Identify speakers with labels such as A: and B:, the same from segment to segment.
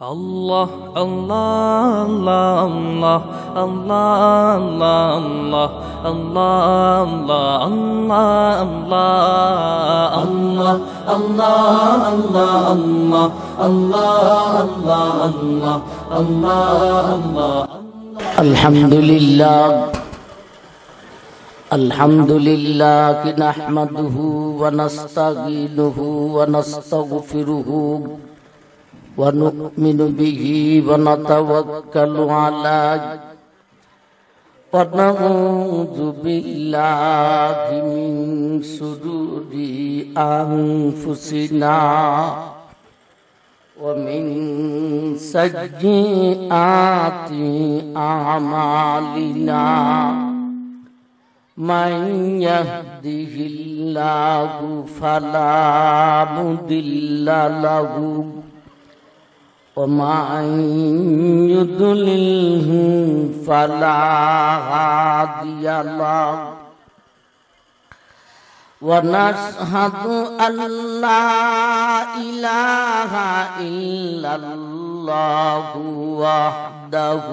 A: عمل عملہ عملہ
B: الحمد للہ الحمد للہ مدح و نسا ونؤمن به ونتوكل عليه ونعوذ بالله من شرور أنفسنا ومن سيئات أعمالنا من يهده الله فلا مضل له ومن يضلله فلا هادي له ونشهد أن لا إله إلا الله وحده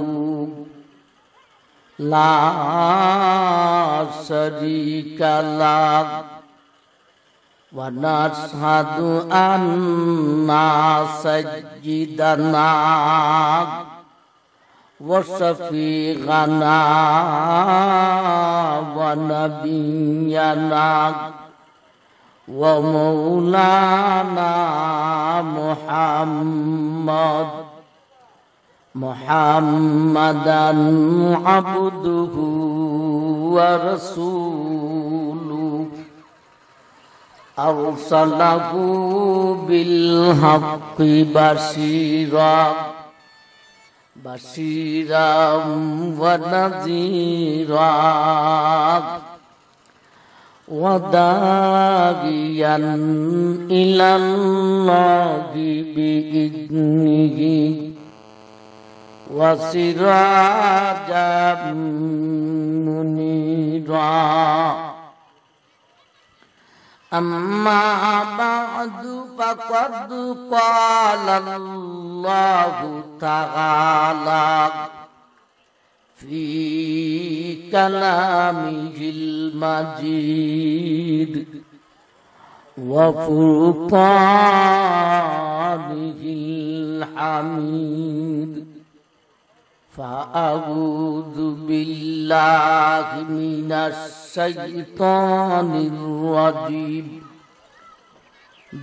B: لا شريك له ونشهد أن سيدنا وشفيعنا ونبينا ومولانا محمد محمدا عبده ورسوله أرسله بالحق بشيرا بشيرا ونذيرا وداعيا إلى الله بإذنه وسراجا منيرا أما بعد فقد قال
A: الله
B: تعالى في كلامه المجيد
A: وفرقان
B: فأعوذ بالله من الشيطان الرجيم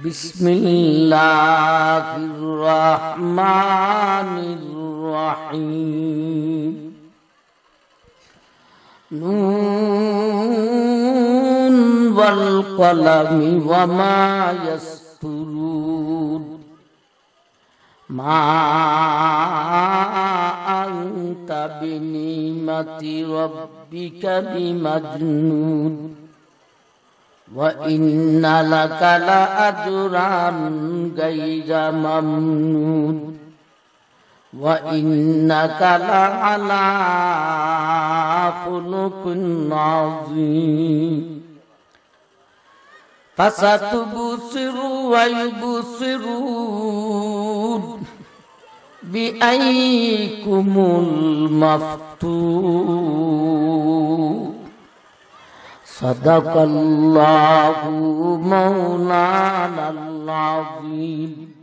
A: بسم الله
B: الرحمن الرحيم
A: نون والقلم وما يسترون
B: ما أنت بنعمة ربك بمجنون وإن لك لأجرا غير ممنون وإنك لعلى خلق عظيم فستبصر ويبصرون بأيكم المفتون
A: صدق الله
B: مولانا العظيم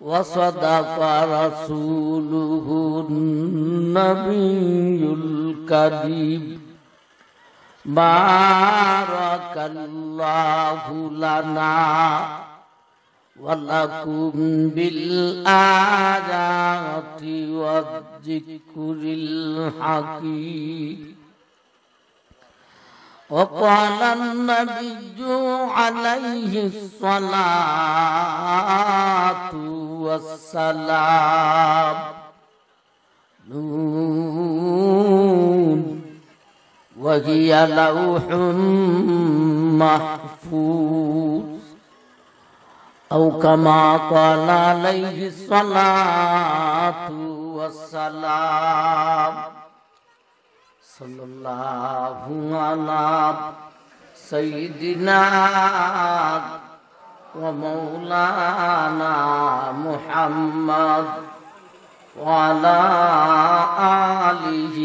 B: وصدق رسوله النبي الكريم بارك الله لنا ولكم بالآيات والذكر الحكيم وقال
A: النبي
B: عليه الصلاة والسلام نور وهي لوح محفوظ أو كما قال عليه الصلاة والسلام صلى الله على سيدنا ومولانا محمد وعلى آله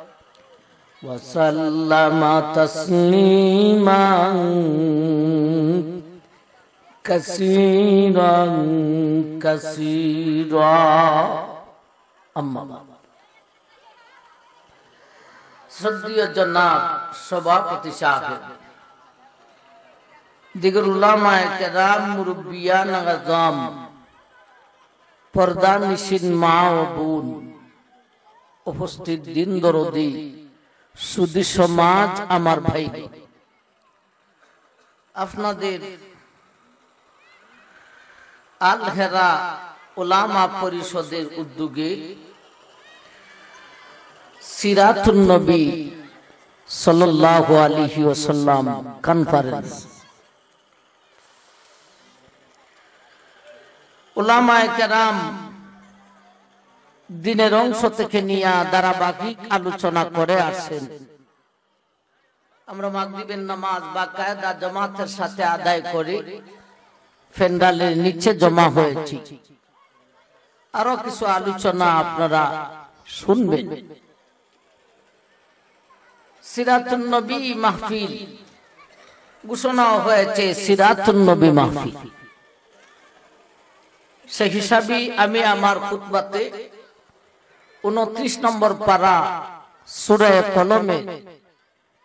B: وسلم تسليما كثيرا كثيرا أما بعد শ্রদ্ধীয় জনাব সভাপতি সাহেব দিগর উলামায় কেরাম মুরব্বিয়ান পর্দা নিশিন মা ও বোন উপস্থিত দিন দরদি সুদৃশ্য মাছ আমার ভাই আপনাদের আলহেরা হেরা ওলামা পরিষদের উদ্যোগে সিরাতুন নবী সাল্লাল্লাহু আলাইহি ওয়াসাল্লাম কনফারেন্স ওলামায়ে কেরাম দিনের অংশ থেকে নিয়ে ধারাবাহিক আলোচনা করে আসেন আমরা মাগরিবের নামাজ বা কায়দা জমাতের সাথে আদায় করি ফেন্ডালের নিচে জমা হয়েছি আরো কিছু আলোচনা আপনারা শুনবেন সিরাতুন মাহফিল ঘোষণা হয়েছে সিরাতুন মাহফিল সে হিসাবে আমি আমার খুতবাতে উনত্রিশ নম্বর পারা
A: সুরায় কলমে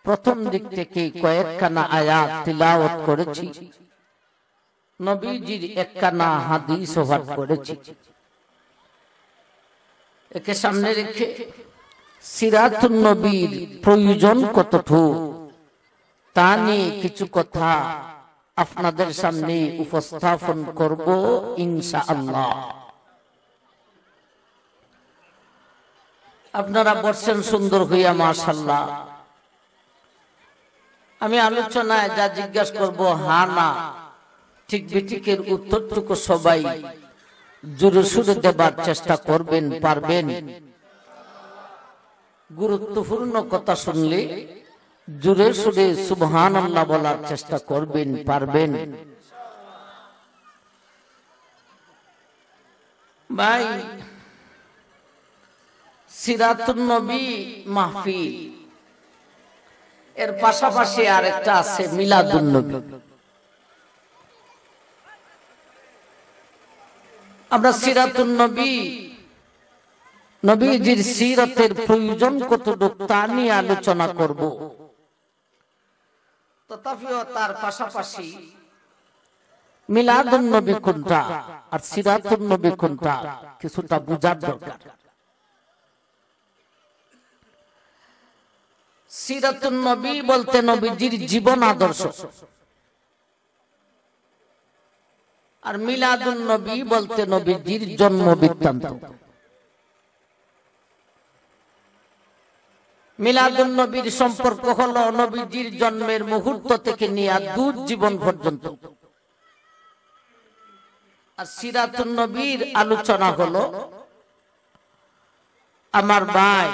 B: প্রথম দিক থেকে কয়েকখানা আয়াত তিলাওত করেছি নবীজির একখানা হাদিস ওভার করেছি একে সামনে রেখে সিরাত নবীর প্রয়োজন কতটু
A: তা নিয়ে কিছু কথা আপনাদের সামনে উপস্থাপন করব ইনশা আল্লাহ
B: আপনারা বসছেন সুন্দর হইয়া মাশাল্লাহ আমি আলোচনায় যা জিজ্ঞাসা করব হা না ঠিক বিটিকের উত্তরটুকু সবাই জোরে সুরে দেবার চেষ্টা করবেন পারবেন গুরুত্বপূর্ণ কথা শুনলে জোরে সুরে সুবহান আল্লাহ বলার চেষ্টা করবেন পারবেন ভাই সিরাতুন নবী মাহফিল এর পাশাপাশি আরেকটা আছে মিলাদুন নবী আমরা সিরাতুন নবী নবীজির সিরাতের প্রয়োজন কতটুকু তা নিয়ে আলোচনা করব তথাপিও তার পাশাপাশি মিলাদুন নবী কোনটা আর সিরাতুন নবী কোনটা কিছুটা বোঝার দরকার
A: সিরাতুন নবী বলতে নবীজির জীবন আদর্শ
B: আর মিলাদুন নবী বলতে নবীজির জন্ম বৃত্তান্ত মিলাদুন নবীর সম্পর্ক হলো নবীজির জন্মের মুহূর্ত থেকে নিয়ে দূর জীবন পর্যন্ত আর সিরাতুন নবীর আলোচনা হলো
A: আমার ভাই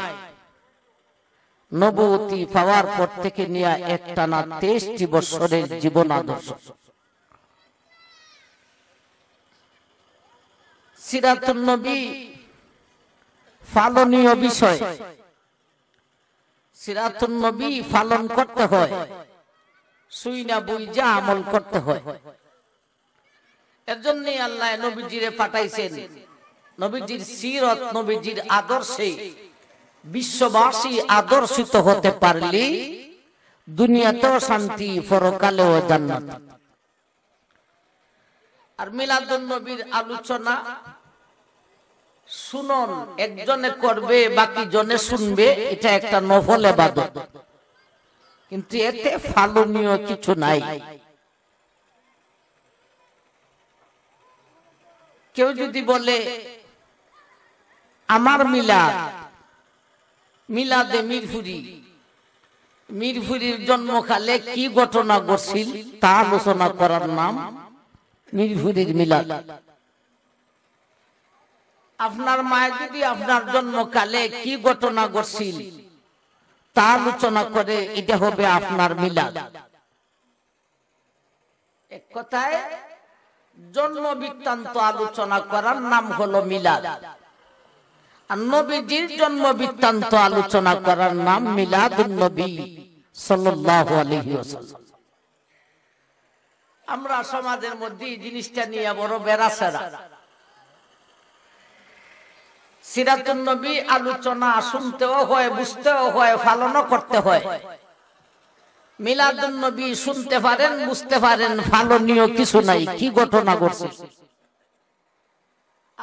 A: নবতী পাওয়ার পর থেকে নিয়ে না তেইশটি বছরের জীবন আদর্শ
B: বিষয় পালন করতে হয় সুইনা যা আমল করতে হয় এর আল্লাহ নবীজিরে পাঠাইছেন নবীজির সিরত নবীজির আদর্শে বিশ্ববাসী আদর্শিত হতে পারলি দুনিয়াতে শান্তি ও জান্নাত আর মিলাদুল নবীর আলোচনা শুনন একজনে করবে বাকি জনে শুনবে এটা একটা নফল এবাদত কিন্তু এতে ফালনীয় কিছু নাই কেউ যদি বলে আমার মিলাদ মিলাদে মিরফুরি মিরফুরির জন্মকালে কি ঘটনা ঘটছিল তা আলোচনা করার নাম মিরফুরির মিলাদ আপনার মায়ের যদি আপনার জন্মকালে কি ঘটনা ঘটছিল তা আলোচনা করে এটা হবে আপনার মিলাদ এক কথায় জন্ম বৃত্তান্ত আলোচনা করার নাম হলো মিলাদ নবীজির জন্ম বৃত্তান্ত আলোচনা করার নাম নবী সাল্লাল্লাহু আলাইহি ওয়াসাল্লাম আমরা সমাজের মধ্যে এই জিনিসটা নিয়ে বড় সিরাতুন নবী আলোচনা শুনতেও হয় বুঝতেও হয় পালনও করতে হয় মিলাদুন নবী শুনতে পারেন বুঝতে পারেন পালনীয় কিছু নাই কি ঘটনা ঘটছে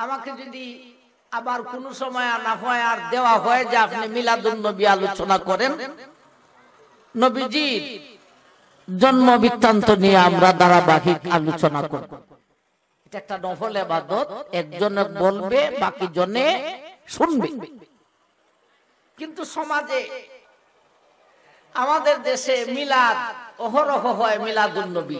B: আমাকে যদি আবার কোন সময় আনা হয় আর দেওয়া হয় যে আপনি মিলাদুল নবী আলোচনা করেন নবীজি জন্ম বৃত্তান্ত নিয়ে আমরা ধারাবাহিক আলোচনা করব এটা একটা নফল এবাদত একজনে বলবে বাকি জনে শুনবে কিন্তু সমাজে আমাদের দেশে মিলাদ অহরহ হয় মিলাদুল নবী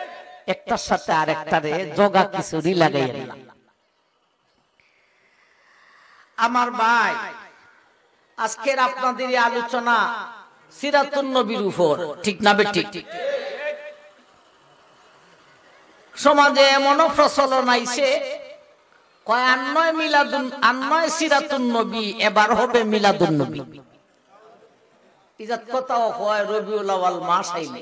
B: একটার সাথে আর একটা একটারে জগা কিছুরি লাগাই আমার ভাই আজকের আপনাদের আলোচনা সিরাতুন নবীর উপর ঠিক না বেঠিক সমাজে এমন প্রচলন আইছে কয় আন্নয় মিলাদুন আন্নয় সিরাতুন নবী এবার হবে মিলাদুন নবী ইজাত কথাও হয় রবিউল আওয়াল মাস আইলে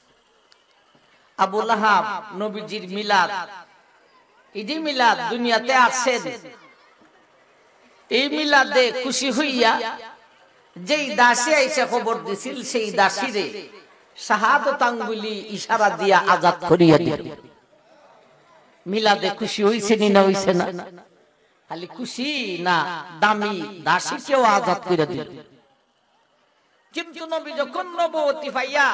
B: আবু লাহাব নবীজির মিলাদ মিলাদ দুনিয়াতে আসেন এই মিলাদে খুশি হইয়া যেই খবর দিছিল সেই শাহাদতাঙ্গুলি ইশারা দিয়া আজাদ করিয়া দিল মিলাদে খুশি হইছে নি না হইছে না খালি খুশি না দামি দাসীকেও আজাদ করিয়া দিল কিন্তু নবী যখন নবতী পাইয়া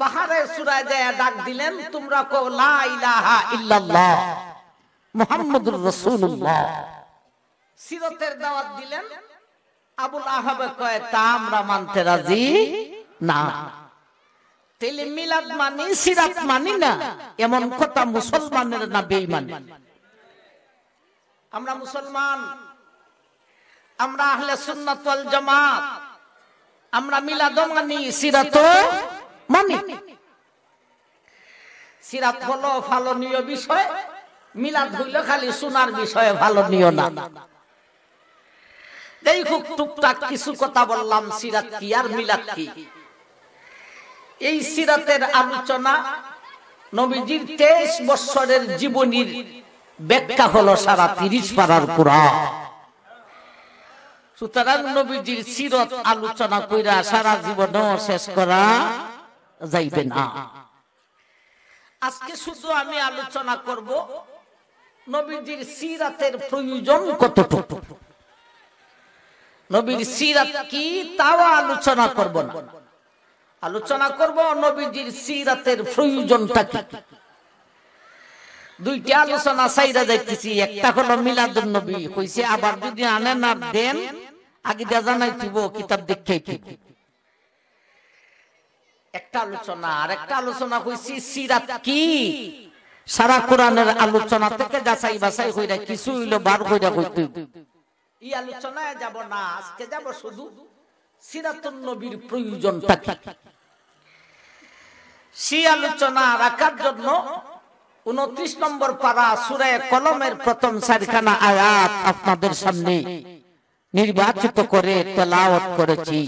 B: পাহাড়ের সুরায় যায় ডাক দিলেন তোমরা কো লা ইল্লাল্লাহ মুহাম্মাদুর রাসূলুল্লাহ সিরাতের দাওয়াত দিলেন আবুল আহাবে কয় তা আমরা মানতে রাজি না তেলে মিলাদ মানি সিরাত মানি না এমন কথা মুসলমানের না বেঈমানের আমরা মুসলমান আমরা আহলে সুন্নাত ওয়াল জামাত আমরা মিলাদও মানি সিরাতও মানি সিরাত হলো ফালনীয় বিষয় মিলাদ হইল খালি সোনার বিষয়ে ফালনীয় না এই খুব টুকটাক কিছু কথা বললাম সিরাত কি আর মিলাদ কি এই সিরাতের আলোচনা নবীজির তেইশ বছরের জীবনীর ব্যাখ্যা হলো সারা তিরিশ পাড়ার কোরআন সুতরাং নবীজির সিরত আলোচনা কইরা সারা জীবন শেষ করা যাইবে না আজকে শুধু আমি আলোচনা করব নবীজির সিরাতের প্রয়োজন কতটুকু নবীর সিরাত কি তাও আলোচনা করব না আলোচনা করব নবীজির সিরাতের প্রয়োজনটা কি দুইটি আলোচনা সাইরা যাইতেছি একটা হলো মিলাদুন নবী কইছে আবার যদি আনেন আর দেন আগে দেয়া জানাই কিতাব দেখে একটা আলোচনা আর একটা আলোচনা হয়েছি সিরাত কি সারা কোরআনের আলোচনা থেকে যাচাই বাছাই যায় কিছু হইলো বার হয়ে যাবো এই আলোচনায় যাব না আজকে যাব শুধু প্রয়োজনটা কি সেই আলোচনা রাখার জন্য উনত্রিশ নম্বর পারা সুরে কলমের প্রথম চারখানা আয়াত আপনাদের সামনে নির্বাচিত করে তেলাওয়াত করেছি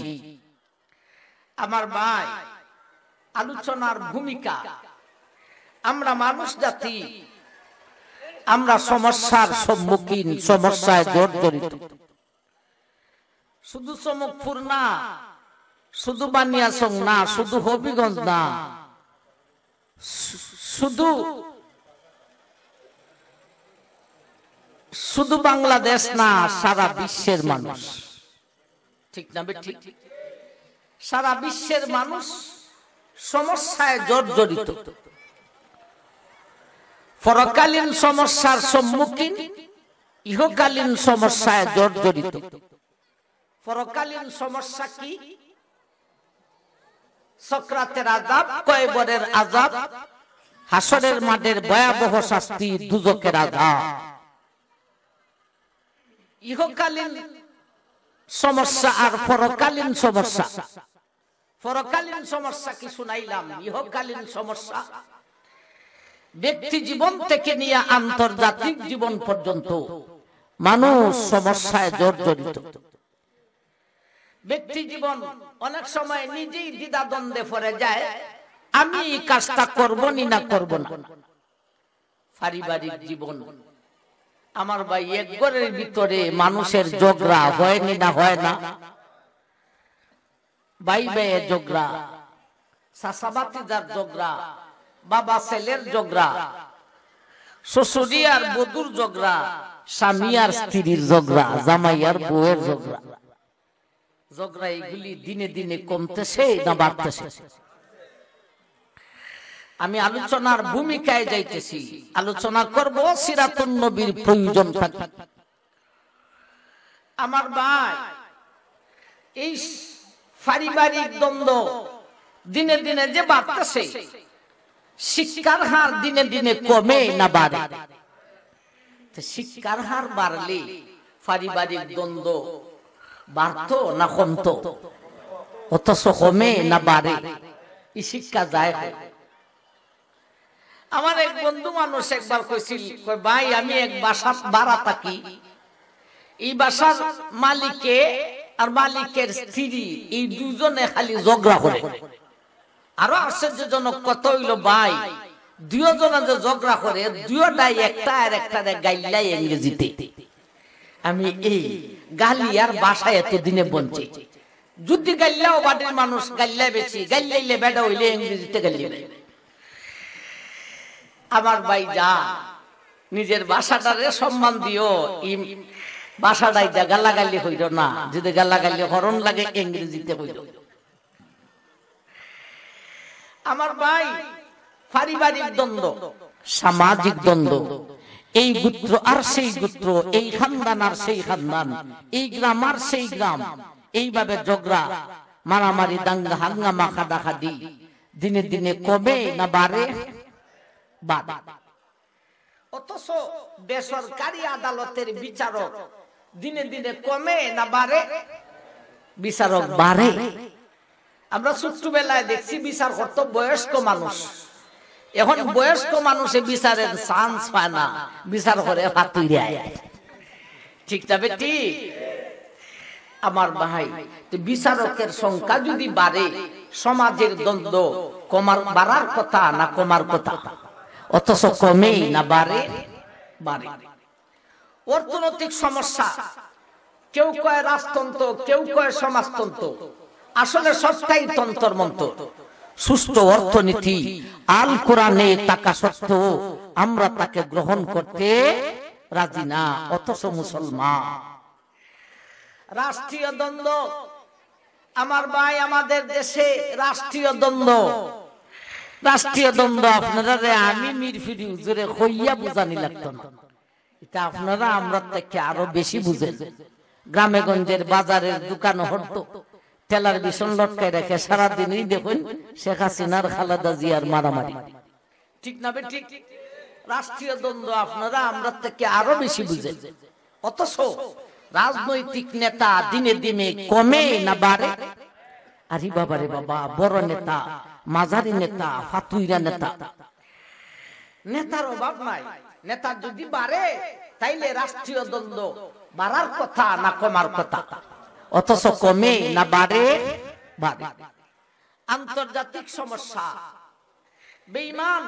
B: আমার ভাই আলোচনার ভূমিকা আমরা মানুষ জাতি আমরা সমস্যার সম্মুখীন সমস্যায় জর্জরিত শুধু চমকপুর না শুধু বানিয়াসং না শুধু হবিগঞ্জ না শুধু শুধু বাংলাদেশ না সারা বিশ্বের মানুষ ঠিক না ঠিক সারা বিশ্বের মানুষ সমস্যায় জর্জরিত পরকালীন সমস্যার সম্মুখীন ইহকালীন সমস্যায় জর্জরিত পরকালীন সমস্যা কি সক্রাতের আজাব কয়েবরের আজাব হাসরের মাঠের ভয়াবহ শাস্তি দুজকের আজাব ইহকালীন সমস্যা আর পরকালীন সমস্যা পরকালীন সমস্যা কি শুনাইলাম ইহকালীন সমস্যা ব্যক্তি জীবন থেকে নিয়ে আন্তর্জাতিক জীবন পর্যন্ত মানুষ সমস্যায় জর্জরিত ব্যক্তি জীবন অনেক সময় নিজেই দ্বিধা দ্বন্দ্বে পড়ে যায় আমি এই কাজটা করবো নি না করবো না পারিবারিক জীবন আমার ভাই এক ঘরের ভিতরে মানুষের ঝগড়া হয়নি না হয় না বাবা আর
A: স্বামী আর স্ত্রীর জামাই আর
B: এগুলি দিনে দিনে কমতেছে আমি আলোচনার ভূমিকায় যাইতেছি আলোচনা করব সিরাতন নবীর প্রয়োজন আমার ভাই এই পারিবারিক দ্বন্দ্ব দিনে দিনে যে বাড়তেছে শিক্ষার হার দিনে দিনে কমে না বাড়ে শিক্ষার হার বাড়লে পারিবারিক দ্বন্দ্ব বাড়ত না কমত অথচ কমে না বাড়ে এই শিক্ষা যায় আমার এক বন্ধু মানুষ একবার কইছিল ভাই আমি এক বাসা বাড়া থাকি এই বাসার মালিকে আর মালিকের স্ত্রী এই দুজনে খালি ঝগড়া করে আরো আশ্চর্যজনক কত হইল ভাই দুজনে যে ঝগড়া করে দুয়োটাই একটা আর একটা গাইলাই ইংরেজিতে আমি এই গালি আর বাসায় এতদিনে বঞ্চে যদি গাল্লাও বাটির মানুষ গাল্লা বেশি গাল্লাইলে বেড়া হইলে ইংরেজিতে আমার ভাই যা নিজের বাসাটারে সম্মান দিও বাসা ডাইতা গাল্লা গাল্লি হইল না যদি গাল্লা গাল্লি হরণ লাগে ইংরেজিতে হইল আমার ভাই পারিবারিক দ্বন্দ্ব সামাজিক দ্বন্দ্ব এই গুত্র আর সেই গুত্র এই খানদান আর সেই খানদান এই গ্রাম আর সেই গ্রাম এইভাবে ঝগড়া মারামারি দাঙ্গা হাঙ্গামা খাদাখাদি দিনে দিনে কবে না বাড়ে বাদ অথচ বেসরকারি আদালতের বিচারক দিনে দিনে কমে না বাড়ে বিচারক বাড়ে আমরা ছোট্টবেলায় দেখছি বিচার করত বয়স্ক মানুষ এখন বয়স্ক মানুষে বিচারের চান্স পায় না বিচার করে ঠিক তবে ঠিক আমার ভাই বিচারকের সংখ্যা যদি বাড়ে সমাজের দ্বন্দ্ব কমার বাড়ার কথা না কমার কথা অথচ কমেই না বাড়ে বাড়ে অর্থনৈতিক সমস্যা কেউ কয় রাজতন্ত্র কেউ কয় সমাজতন্ত্র আসলে সবটাই তন্ত্র মন্ত্র সুস্থ অর্থনীতি আল কোরআনে টাকা সত্ত্বেও আমরা তাকে গ্রহণ করতে রাজি না অথচ মুসলমান রাষ্ট্রীয় দ্বন্দ্ব আমার ভাই আমাদের দেশে রাষ্ট্রীয় দ্বন্দ্ব রাষ্ট্রীয় দ্বন্দ্ব আপনারা আমি মিরফিরি জোরে হইয়া বোঝানি লাগতো না এটা আপনারা আমরা থেকে আরো বেশি বুঝেন গ্রামে গঞ্জের বাজারের দোকান হটতো তেলার ভীষণ লটকায় রেখে সারাদিনই দেখুন শেখ হাসিনার খালাদা জিয়ার মারামারি ঠিক না বে ঠিক রাষ্ট্রীয় দ্বন্দ্ব আপনারা আমরা থেকে আরো বেশি বুঝেন অথচ রাজনৈতিক নেতা দিনে দিনে কমে না বাড়ে আরে বাবা রে বাবা বড় নেতা মাঝারি নেতা ফাতুইরা নেতা নেতার অভাব নাই নেতা যদি বাড়ে তাইলে রাষ্ট্রীয় দ্বন্দ্ব বাড়ার কথা না কমার কথা অথচ কমে না বাড়ে বাড়ে আন্তর্জাতিক সমস্যা বেঈমান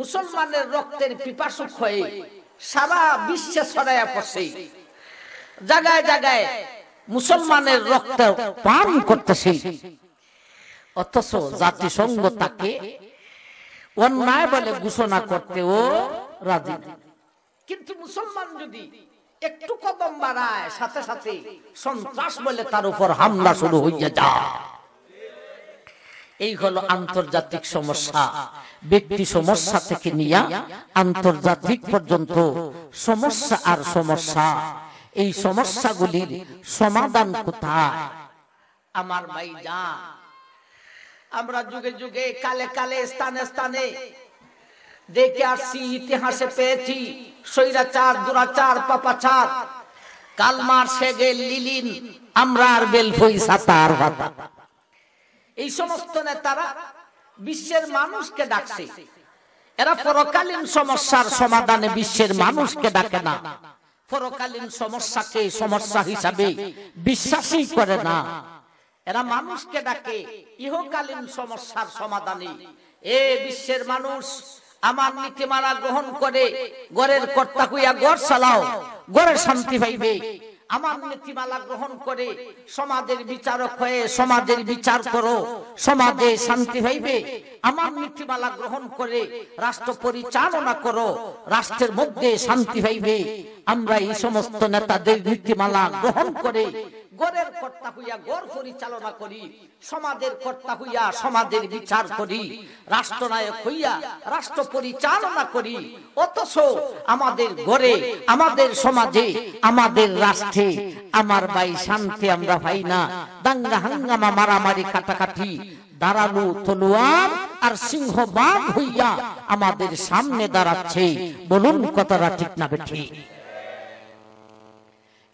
B: মুসলমানের রক্তের পিপাসুক হয়ে সারা বিশ্বে ছড়াইয়া পড়ছে জায়গায় জায়গায় মুসলমানের রক্ত পান করতেছে অথচ জাতিসংঘ তাকে অন্যায় বলে ঘোষণা করতেও রাজি কিন্তু মুসলমান যদি একটু কদম বাড়ায় সাথে সাথে সন্ত্রাস বলে তার উপর হামলা শুরু হইয়া যায় এই হলো আন্তর্জাতিক সমস্যা ব্যক্তি সমস্যা থেকে নিয়ে আন্তর্জাতিক পর্যন্ত
A: সমস্যা আর সমস্যা এই সমস্যাগুলির সমাধান কোথায়
B: আমার ভাই যা আমরা যুগে যুগে কালে কালে স্থানে স্থানে দেখে আসছি ইতিহাসে পেয়েছি স্বৈরাচার দুরাচার চার কালমার সেগে লিলিন আমরা আর বেলফই সাতার বাবা এই সমস্ত নেতারা বিশ্বের মানুষকে ডাকছে এরা পরকালীন সমস্যার সমাধানে বিশ্বের মানুষকে ডাকে না পরকালীন সমস্যাকে সমস্যা হিসাবে বিশ্বাসই করে না এরা মানুষকে ডাকে ইহকালীন সমস্যার সমাধানে এ বিশ্বের মানুষ আমার নীতিমালা গ্রহণ করে গড়ের কর্তা হইয়া গড় চালাও গড়ে শান্তি পাইবে আমার নীতিমালা গ্রহণ করে সমাজের বিচারক হয়ে সমাজের বিচার করো সমাজে শান্তি হইবে আমার নীতিমালা গ্রহণ করে রাষ্ট্র পরিচালনা করো রাষ্ট্রের মধ্যে শান্তি হইবে আমরা এই সমস্ত নেতাদের নীতিমালা গ্রহণ করে গড়ের কর্তা হইয়া গড় পরিচালনা করি সমাজের কর্তা হইয়া সমাজের বিচার করি রাষ্ট্রনায়ক হইয়া রাষ্ট্র পরিচালনা করি অথচ আমাদের গড়ে আমাদের সমাজে আমাদের রাষ্ট্রে আমার ভাই শান্তি আমরা পাই না দাঙ্গা হাঙ্গামা মারামারি কাটাকাটি দাঁড়ালো তলোয়ার আর সিংহ বাঘ হইয়া আমাদের সামনে দাঁড়াচ্ছে বলুন কথাটা ঠিক না বেঠিক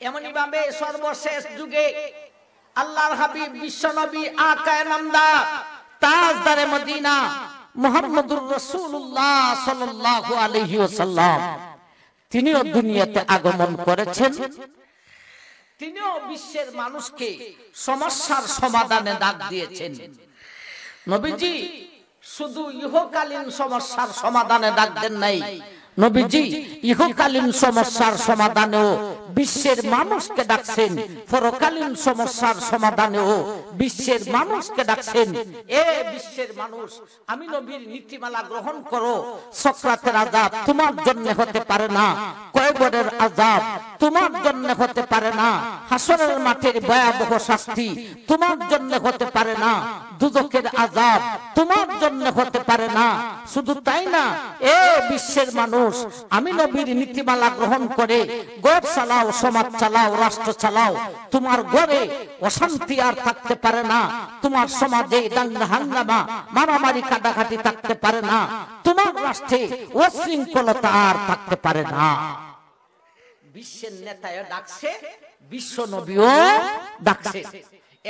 B: এমনি ভাবে সর্বশেষ যুগে আল্লাহর হাবিব বিশ্বনবী আকায় নামদা তাজদারে মদিনা মোহাম্মদুর রাসূলুল্লাহ সাল্লাল্লাহু আলাইহি ওয়াসাল্লাম তিনিও দুনিয়াতে আগমন করেছেন তিনিও বিশ্বের মানুষকে সমস্যার সমাধানে ডাক দিয়েছেন নবীজি শুধু ইহকালীন সমস্যার সমাধানে ডাক দেন নাই নবীজি ইহকালীন সমস্যার সমাধানেও বিশ্বের মানুষকে ডাকছেন পরকালীন সমস্যার সমাধানেও বিশ্বের মানুষকে ডাকছেন এ বিশ্বের মানুষ আমি নবীর নীতিমালা গ্রহণ করো সক্রাতের আজাব তোমার জন্য হতে পারে না কয়বরের আজাব তোমার জন্য হতে পারে না হাসনের মাঠের ভয়াবহ শাস্তি তোমার জন্য হতে পারে না দুদকের আজাব তোমার জন্য হতে পারে না শুধু তাই না এ বিশ্বের মানুষ আমি নবীর নীতিমালা গ্রহণ করে গড় চালাও সমাজ চালাও রাষ্ট্র চালাও তোমার গড়ে অশান্তি আর থাকতে পারে না তোমার সমাজে দাঙ্গা হাঙ্গামা মারামারি কাটাকাটি থাকতে পারে না তোমার রাষ্ট্রে অশৃঙ্খলতা আর থাকতে পারে না বিশ্বের নেতায় ডাকছে বিশ্ব নবীও ডাকছে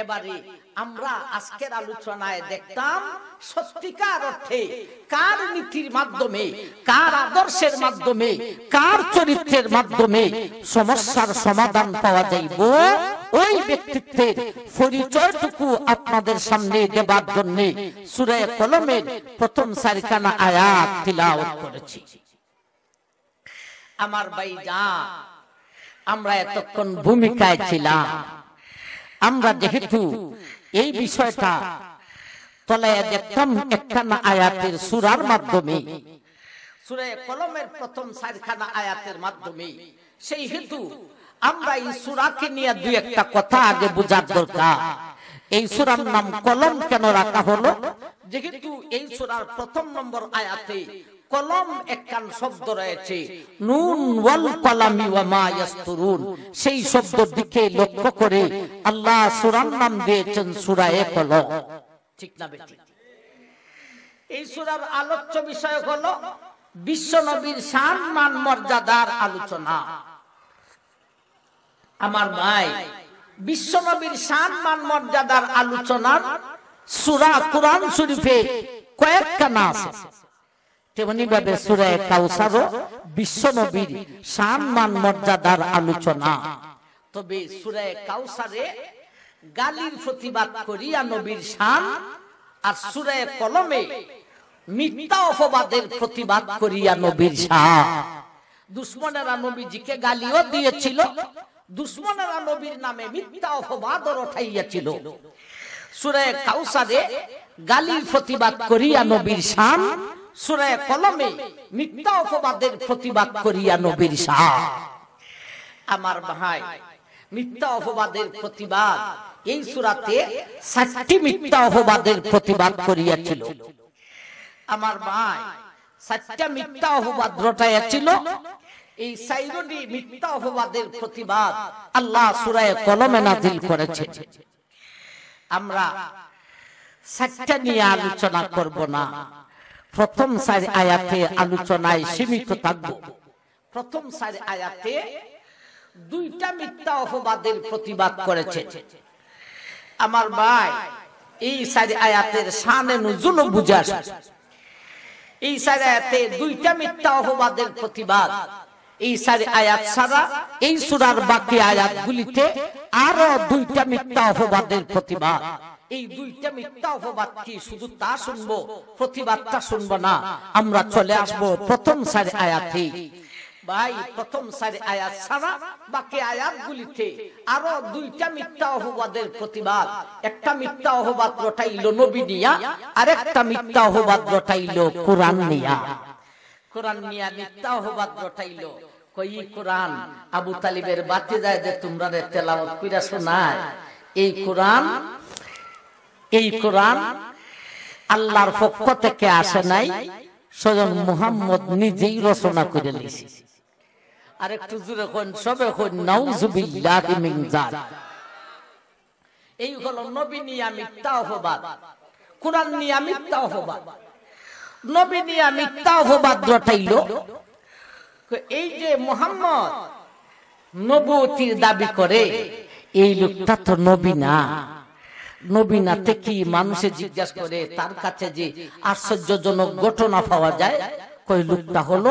B: এবারে আমরা আজকের আলোচনায় দেখতাম সত্যিকার অর্থে কার নীতির মাধ্যমে কার আদর্শের মাধ্যমে কার চরিত্রের মাধ্যমে সমস্যার সমাধান পাওয়া যাইব ওই ব্যক্তিত্বের পরিচয়টুকু আপনাদের সামনে দেবার জন্য সুরে কলমের প্রথম সারিখানা আয়াত তিলাও করেছি আমার ভাই যা আমরা এতক্ষণ ভূমিকায় ছিলাম আমরা যেহেতু এই বিষয়টা তলায় দেখতাম একখানা আয়াতের সুরার মাধ্যমে সুরে কলমের প্রথম চারখানা আয়াতের মাধ্যমে সেই হেতু আমরা এই সুরাকে নিয়ে দুই একটা কথা আগে বোঝার দরকার এই সুরার নাম কলম কেন রাখা হলো যেহেতু এই সুরার প্রথম নম্বর আয়াতে কলম একখান শব্দ রয়েছে নুন ওয়াল কলামি ওয়া মা ইয়াসতুরুন সেই শব্দের দিকে লক্ষ্য করে আল্লাহ সূরার নাম দিয়েছেন সূরা এ কলম ঠিক না বেটি এই সূরার আলোচ্য বিষয় হলো বিশ্ব নবীর শান মান মর্যাদার আলোচনা আমার ভাই বিশ্ব নবীর শান মান মর্যাদার আলোচনার সূরা কুরআন শরীফে কয়েকখানা আছে তেমনি ভাবে সুরায় কাউসারও বিশ্ব নবীর সম্মান মর্যাদার আলোচনা তবে সুরায় কাউসারে গালির প্রতিবাদ করিয়া নবীর শান আর সুরায় কলমে মিথ্যা অপবাদের প্রতিবাদ করিয়া নবীর শান দুশ্মনেরা নবীজিকে গালিও দিয়েছিল দুশ্মনেরা নবীর নামে মিথ্যা অপবাদও রটাইয়াছিল সুরায় কাউসারে গালির প্রতিবাদ করিয়া নবীর শান সুরায় কলমে মিথ্যা অপবাদের প্রতিবাদ করিয়া নবীর শাহ আমার ভাই মিথ্যা অপবাদের প্রতিবাদ এই সুরাতে সাতটি মিথ্যা অপবাদের প্রতিবাদ করিয়াছিল আমার ভাই সাতটা মিথ্যা অপবাদ রটাইয়াছিল এই সাইরটি মিথ্যা অপবাদের প্রতিবাদ আল্লাহ সুরায় কলমে নাজিল করেছে আমরা সাতটা নিয়ে আলোচনা করব না প্রথম সার আয়াতে আলোচনায় সীমিত থাকব প্রথম সার আয়াতে দুইটা মিথ্যা অপবাদের প্রতিবাদ করেছে আমার ভাই এই সার আয়াতের সানে নজুল বুঝা এই সার আয়াতে দুইটা মিথ্যা অপবাদের প্রতিবাদ এই সারি আয়াত ছাড়া এই সুরার বাকি আয়াতগুলিতে আরো দুইটা মিথ্যা অপবাদের প্রতিবাদ এই দুইটা মিথ্যা অপবাদ কি শুধু তা শুনবো প্রতিবাদটা শুনবো না আমরা চলে আসব প্রথম সারি আয়াতে ভাই প্রথম সারি আয়াত ছাড়া বাকি আয়াতগুলিতে আরো দুইটা মিথ্যা অপবাদের প্রতিবাদ একটা মিথ্যা অপবাদ রটাইলো নবী নিয়া আর একটা মিথ্যা অপবাদ রটাইলো কোরআন নিয়া কোরআন নিয়া মিথ্যা অপবাদ রটাইলো কই কোরআন আবু তালিবের বাতি যায় যে তোমরা তেলাওয়াত কইরা শোনায় এই কোরআন এই কোরআন আল্লাহর পক্ষ থেকে আসে নাই স্বয়ং মুহাম্মদ নিজেই রচনা করে নিয়েছে আর একটু জুড়ে কোন সবে কোন নাউজুবিল্লাহ মিন এই হলো নবী কোরআন নবী রটাইল এই যে মোহাম্মদ নবতির দাবি করে এই লোকটা তো নবী না নবীনা থেকে মানুষে জিজ্ঞাসা করে তার কাছে যে আশ্চর্যজনক ঘটনা পাওয়া যায় কই লোকটা হলো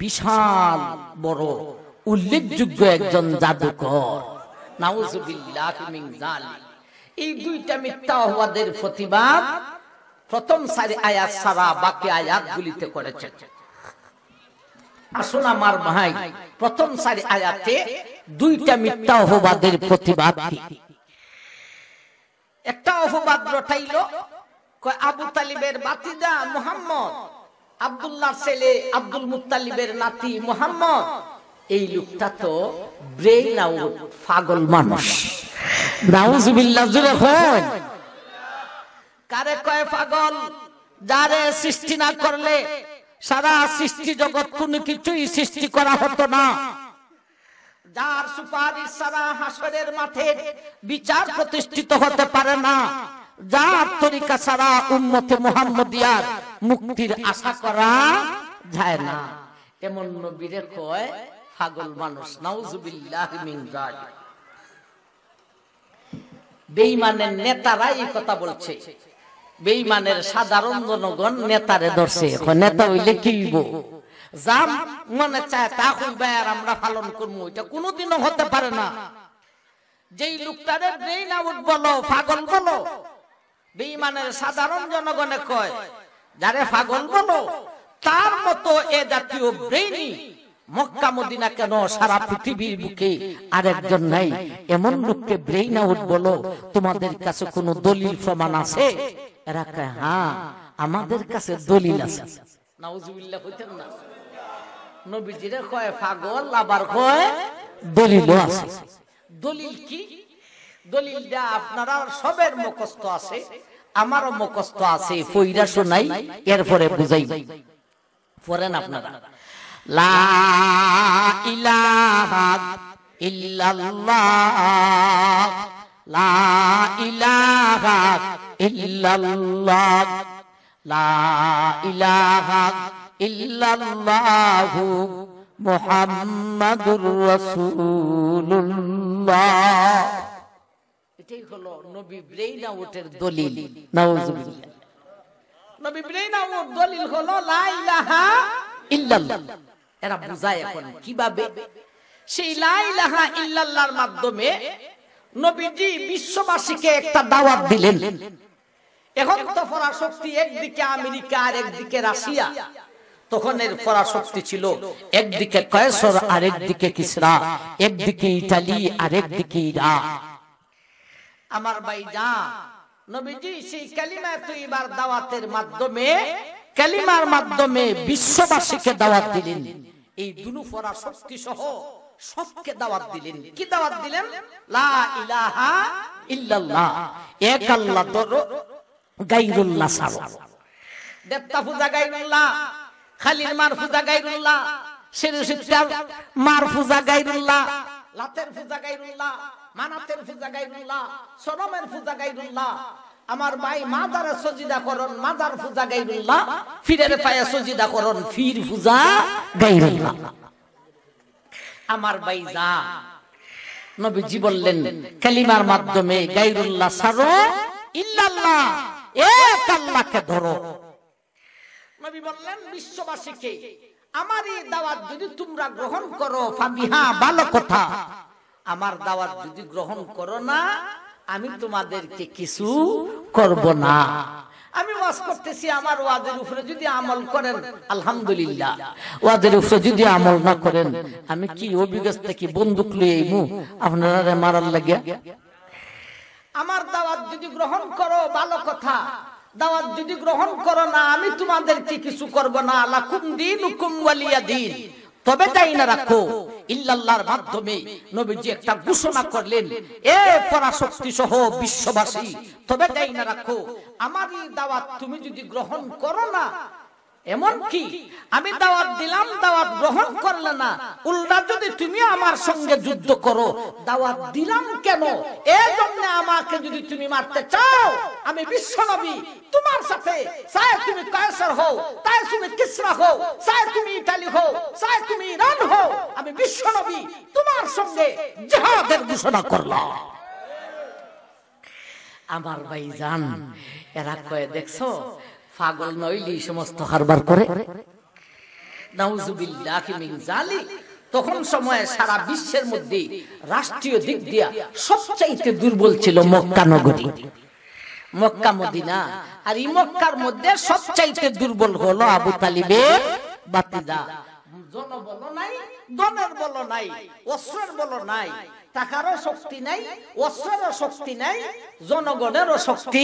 B: বিশাল বড় উল্লেখযোগ্য একজন জাদুকর নাউজুবিল্লাহ মিন জালিম এই দুইটা মিথ্যা অপবাদের প্রতিবাদ প্রথম সারি আয়াত সারা বাকি আয়াত গুলিতে করেছে আসুন আমার ভাই প্রথম সারি আয়াতে দুইটা মিথ্যা অপবাদের প্রতিবাদ একটা অপবাদ রটাইল আবু তালিবের বাতিদা মোহাম্মদ আবদুল্লাহ ছেলে আব্দুল মুতালিবের নাতি মোহাম্মদ এই লোকটা তো ব্রেইন আউট পাগল মানুষ নাউজুবিল্লাহ জুরে হয় কারে কয় পাগল যারে সৃষ্টি না করলে সারা সৃষ্টি জগৎ কোনো কিছুই সৃষ্টি করা হতো না যার সুপারিশ সারা হাসরের মাঠে বিচার প্রতিষ্ঠিত হতে পারে না যার তরিকা সারা উন্মতে মোহাম্মদিয়ার মুক্তির আশা করা যায় না এমন নবীর কয় ফাগল মানুষ নাউজুবিল্লাহ মিন যালিক বেঈমানের নেতারা এই কথা বলছে বেঈমানের সাধারণ জনগণ নেতারে ধরছে নেতা হইলে কি হইব যা মনে চায় তা হইবে আর আমরা পালন করবো এটা কোনোদিনও হতে পারে না যেই লোকটারে ব্রেইন আউট বলো পাগল বলো বেইমানের সাধারণ জনগণে কয় যারে পাগল বলো তার মতো এ জাতীয় ব্রেইনি মক্কা মদিনা কেন সারা পৃথিবীর বুকে আরেকজন নাই এমন লোককে ব্রেইন আউট বলো তোমাদের কাছে কোনো দলিল প্রমাণ আছে এরা কয় হ্যাঁ আমাদের কাছে দলিল আছে নাউজুবিল্লাহ হইতেন না নবীজিরে কয় পাগল আবার কয়
A: দলিল আছে
B: দলিল কি দলিল দলিলটা আপনারা সবের মুখস্থ আছে আমারও মুখস্থ আছে ফইরা শোনাই এরপরে বুঝাই পড়েন আপনারা লা ইলাহা ইল্লাল্লাহ লা ইলাহা ইল্লাল্লাহ লা ইলাহা মুহাম্মাদুর রাসূলুল্লাহ এটাই হলো নবী দলিল নাউজুবিল্লাহ নবী দলিল হলো লা ইলাহা ইল্লাল্লাহ এরা বুঝায় এখন কিভাবে সেই লা ইলাহা ইল্লাল্লাহর মাধ্যমে নবীজি বিশ্ববাসীকে একটা দাওয়াত দিলেন এখন তো ফরাসক্তি একদিকে আমেরিকা আর একদিকে রাশিয়া তখন এর করা শক্তি ছিল একদিকে কয়েসর আরেকদিকে কিসরা একদিকে ইতালি আরেকদিকে ইরা আমার ভাই যা নবীজি সেই কালিমা তৈবার দাওয়াতের মাধ্যমে কালিমার মাধ্যমে বিশ্ববাসীকে দাওয়াত দিলেন এই দুনু ফরা শক্তি সহ সবকে দাওয়াত দিলেন কি দাওয়াত দিলেন লা ইলাহা ইল্লাল্লাহ এক আল্লাহ গাইরুল্লাহ সারা দেবতা পূজা গাইরুল্লাহ খালিল মারফুজা গাইরুল্লাহ শিরশিদার মারফুজা গাইরুল্লাহ লাতের ফুজা গাইরুল্লাহ মানাতের ফুজা গাইরুল্লাহ সরমের ফুজা গাইরুল্লাহ আমার ভাই মাজারে সজিদা করন মাজার পূজা গাইরুল্লাহ ফিরের পায়ে সজিদা করন ফির পূজা গাইরুল্লাহ আমার ভাই যা নবীজি বললেন কালিমার মাধ্যমে গাইরুল্লাহ সারো ইল্লাল্লাহ এক আল্লাহকে ধরো নবী বললেন বিশ্ববাসীকে আমার এই দাওয়াত যদি তোমরা গ্রহণ করো ফাবিহা ভালো কথা আমার দাওয়াত যদি গ্রহণ করো না আমি তোমাদেরকে কিছু করব না আমি ওয়াজ করতেছি আমার ওয়াজের উপরে যদি আমল করেন আলহামদুলিল্লাহ ওয়াজের উপরে যদি আমল না করেন আমি কি অভিজ্ঞতা থেকে বন্দুক লই আইমু আপনারা মারার লাগে আমার দাওয়াত যদি গ্রহণ করো ভালো কথা দাওয়াত যদি গ্রহণ করো না আমি তোমাদেরকে কিছু করব না লাকুম দিন হুকুম ওয়ালিয়া দিন তবে তাই না রাখো ইল্লাল্লাহর মাধ্যমে নবীজি একটা ঘোষণা করলেন এ পরাশক্তি সহ বিশ্ববাসী তবে তাই না রাখো আমারই দাওয়াত তুমি যদি গ্রহণ করো না এমনকি আমি দাওয়াত দিলাম দাওয়াত গ্রহণ করলে না উল্টা যদি তুমি আমার সঙ্গে যুদ্ধ করো দাওয়াত দিলাম কেন এই জন্য আমাকে যদি তুমি মারতে চাও আমি বিশ্বনবী তোমার সাথে চাই তুমি কায়সার হও তাই তুমি কিসরা হও চাই তুমি ইতালি হও চাই তুমি ইরান হও আমি বিশ্বনবী তোমার সঙ্গে জিহাদের ঘোষণা করলাম আমার ভাই জান এরা কয়ে দেখছো ফাগল নইলি সমস্ত হারবার করে তখন সময়ে সারা বিশ্বের মধ্যে রাষ্ট্রীয় দিক দিয়া সবচাইতে দুর্বল ছিল মক্কা নগরী মক্কা মদিনা আর এই মক্কার মধ্যে সবচাইতে দুর্বল হলো আবু তালিবের বাতিদা জনবল নাই দলের বল নাই অস্ত্রের বল নাই টাকারও শক্তি নাই অস্ত্রেরও শক্তি নাই জনগণেরও শক্তি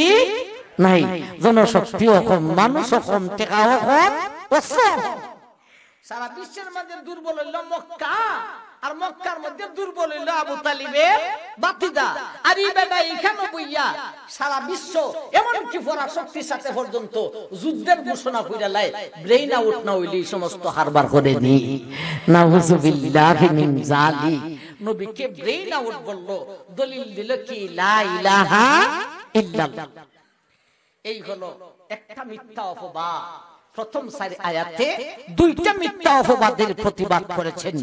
B: নাই জনশক্তি কম মানুষ কম টেকাও কম অস্ত্র সারা বিশ্বের মধ্যে দুর্বল হইল মক্কা আর মক্কার মধ্যে দুর্বল হইল আবু তালিবের বাতিদা আর ই বেলা এখানে বইয়া সারা বিশ্ব এমন কি ফরা শক্তির সাথে পর্যন্ত যুদ্ধের ঘোষণা করে লাই ব্রেইন আউট না হইলে সমস্ত হারবার করে নি না হুজুবিল্লাহি মিন জালিক নবীকে ব্রেইন আউট বললো দলিল দিল কি লা ইলাহা ইল্লাল্লাহ এই হলো একটা মিথ্যা অপবাদ প্রথম সারি আয়াতে দুইটা মিথ্যা অপবাদের প্রতিবাদ করেছেন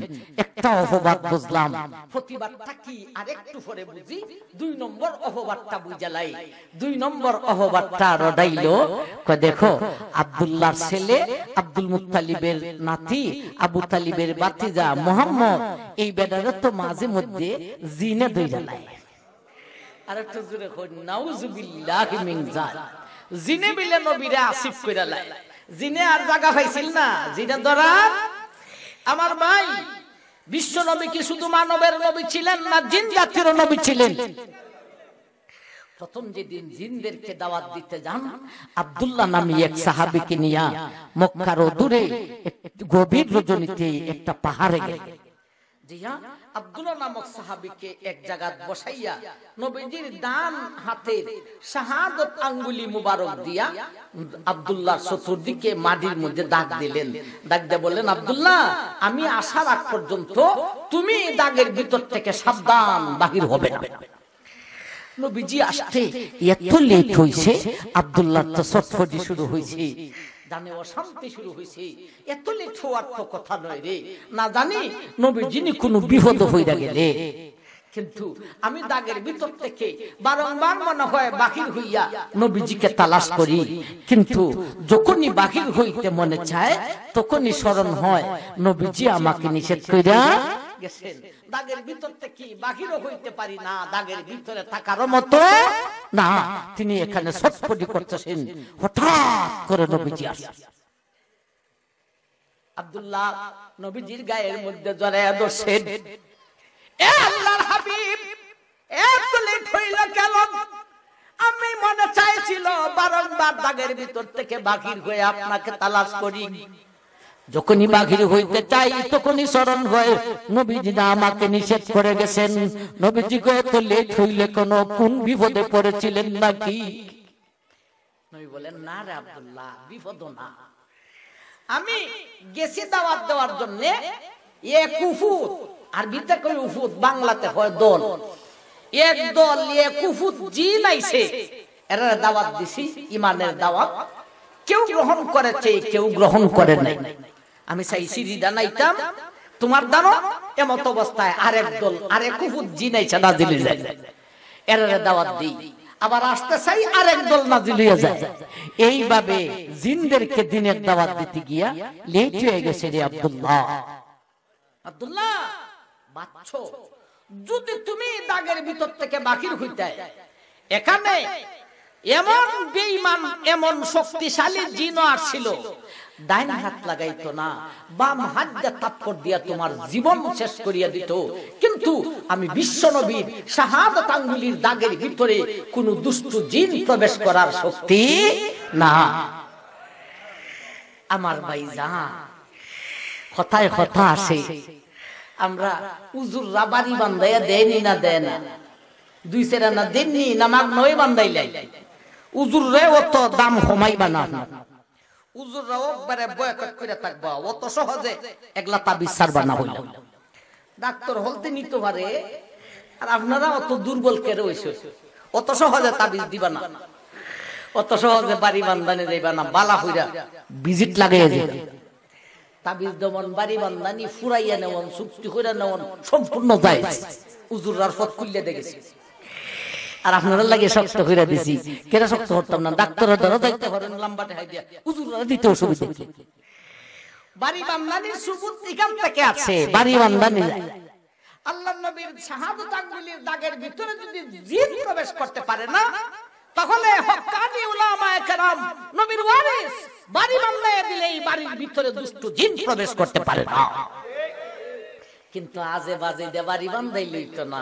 B: একটা অপবাদ বুঝলাম প্রতিবাদটা কি আর একটু পরে বুঝি দুই নম্বর অপবাদটা বুঝালাই দুই নম্বর অপবাদটা রডাইল দেখো আব্দুল্লাহর ছেলে আব্দুল মুত্তালিবের নাতি আবু তালিবের বাতিজা মোহাম্মদ এই বেদারত তো মাঝে মধ্যে জিনে দইরালায় আর একটু জোরে কই নাউজুবিল্লাহি মিন জাল জিনে বিলে নবীরা আসিফ কইরালায় জিনে আর জাগা পাইছিল না জিনে ধরা আমার ভাই বিশ্ব নবী কি শুধু মানবের নবী ছিলেন না জিন জাতির নবী ছিলেন প্রথম যেদিন জিনদেরকে দাওয়াত দিতে যান আব্দুল্লাহ নামে এক সাহাবিকে নিয়ে মক্কার দূরে গভীর রজনীতে একটা পাহাড়ে গেলেন জিয়া আব্দুল্লাহ নামক সাহাবিকে এক জায়গাত বসাইয়া নবীজির দান হাতের শাহাদত আঙ্গুলি মুবারক দিয়া আব্দুল্লাহ চতুর্দিকে মাটির মধ্যে দাগ দিলেন দাগ দিয়ে বললেন আব্দুল্লাহ আমি আসার আগ পর্যন্ত তুমি দাগের ভিতর থেকে সাবধান বাহির হবে না নবীজি আসতে এত লেট হয়েছে আব্দুল্লাহ তো চটফটি শুরু হয়েছে জানে অশান্তি শুরু হয়েছে এত লেট অর্থ কথা নয় রে না জানি নবী যিনি কোনো বিপদ হইয়া গেলে কিন্তু আমি দাগের ভিতর থেকে বারংবার মনে হয় বাহির হইয়া নবীজিকে তালাশ করি কিন্তু যখনই বাহির হইতে মনে চায় তখনই স্মরণ হয় নবীজি আমাকে নিষেধ করিয়া গেছেন দাগের ভিতর থেকে বাহিরও হইতে পারি না দাগের ভিতরে থাকার মতো না তিনি এখানে সৎপটি করতেছেন হঠাৎ করে নবীজি আসেন আব্দুল্লাহ নবীজির গায়ের মধ্যে জড়ায় দর্শেন এ আল্লাহর হাবিব এত লেট হইল কেন আমি মনে চাইছিল বারংবার দাগের ভিতর থেকে বাহির হয়ে আপনাকে তালাশ করি যখনই বাঘির হইতে চাই তখনই স্মরণ হয় নবীজি না আমাকে নিষেধ করে গেছেন নবীজি গো তো লেট হইলে কোনো কোন বিপদে পড়েছিলেন নাকি না আমি দাওয়াত দেওয়ার আর কই উফুত বাংলাতে হয় দল এক দল জি দাওয়াত ইমানের দাওয়াত কেউ গ্রহণ করেছে কেউ গ্রহণ করে নাই আমি চাইছি দিদা নাইতাম তোমার দানো এমত অবস্থায় আরেক দল আরেক কুফুর জিনাইছে দিলে যায় এরারে দাওয়াত দিই আবার আসতে চাই আর একদল নাজিল হয়ে যায় এইভাবে জিনদেরকে দিনের দাওয়াত দিতে গিয়া লেট হয়ে গেছে রে আব্দুল্লাহ আব্দুল্লাহ বাচ্চো যদি তুমি দাগের ভিতর থেকে বাকির হইতে এখানে এমন বেঈমান এমন শক্তিশালী জিন আসছিল ডাইন হাত লাগাইতো না বাম হাত দিয়ে তাৎপর দিয়া তোমার জীবন শেষ করিয়া দিত কিন্তু আমি বিশ্ব নবীর শাহাদাত দাগের ভিতরে কোন দুষ্ট জিন প্রবেশ করার শক্তি না আমার ভাই যান কথায় কথা আসে আমরা উজুর রাবারি বান্ধাইয়া দেয়নি না দেয় না দুই সেরা না দেননি না মাগ নয় বান্ধাইলাই উজুররে অত দাম কমাইবা না উজুররাও একবারে বয়কট করে থাকবা অত সহজে একলা তাবিজ সারবা না হইল ডাক্তার হলতে নিতে পারে আর আপনারা অত দুর্বল কেড়ে হইছ অত সহজে তাবিজ দিবা না অত সহজে বাড়ি বান্দানে যাইবা না বালা হইরা ভিজিট লাগে যাইবা তাবিজ দমন বাড়ি বান্দানি ফুরাইয়া নেওয়ান চুক্তি কইরা নেওয়ান সম্পূর্ণ যায় উজুররার পথ খুললে দেখেছি আর আপনার লাগে শক্ত করে দিছি কেন শক্ত করতাম না ডাক্তারের দ্বারা দেখতে পারেন লম্বাটে হাই দিয়া উজুরা দিতে অসুবিধা কি বাড়ি বান্দানির সুবুত ইকাম থেকে আছে বাড়ি বান্দানি আল্লাহ নবীর শাহাদত আঙ্গুলির দাগের ভিতরে যদি জিন প্রবেশ করতে পারে না তাহলে হক্কানি উলামায়ে কেরাম নবীর ওয়ারিস বাড়ি বান্দায় দিলে এই বাড়ির ভিতরে দুষ্ট জিন প্রবেশ করতে পারে না কিন্তু আজে বাজে দেবারি বান্দাই লইতো না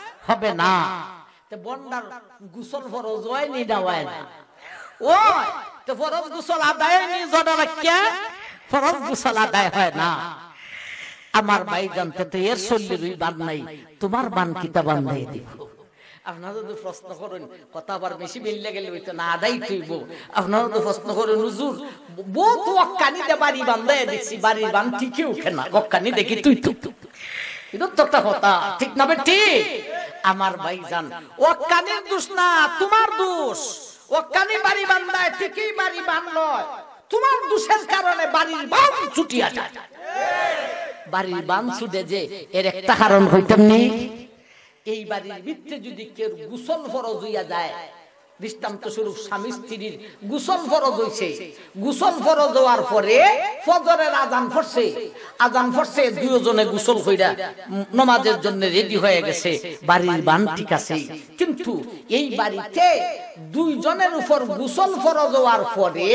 B: হবে না বন্ডার গুসল ফরজ হয় নি দেওয়ায় না ও তো ফরজ গুসল আদায় নি জড়া রাখিয়া ফরজ গুসল আদায় হয় না আমার ভাই জানতে তো এর শরীরের বান নাই তোমার বান কিতা বান নাই দিব আপনারা যদি প্রশ্ন করেন কথা আবার বেশি বিল্লে গেলে হইতো না আদাই তুইব আপনারা তো প্রশ্ন করেন হুজুর বহুত দে বাড়ি বান্ধায় দেখছি বাড়ির বান ঠিকই উঠে না ওয়াক্কানি দেখি তুই তুই ঠিক না আমার ও দোষ না তোমার দোষ ও কানি বাড়ি ঠিকই বাড়ি তোমার দোষের কারণে বাড়ির বান ছুটিয়া যায় বাড়ির বান ছুটে যে এর একটা কারণ হইতাম এই বাড়ির ভিত্তে যদি কেউ গুসল ফরজ হইয়া যায় দৃষ্টান্ত স্বরূপ স্বামী স্ত্রীর গুসল ফরজ হয়েছে গুসল ফরজ হওয়ার পরে ফজরের আজান ফরছে আজান ফরছে দুজনে গুসল কইরা নমাজের জন্য রেডি হয়ে গেছে বাড়ির বান ঠিক আছে কিন্তু এই বাড়িতে দুইজনের উপর গুসল ফরজ হওয়ার পরে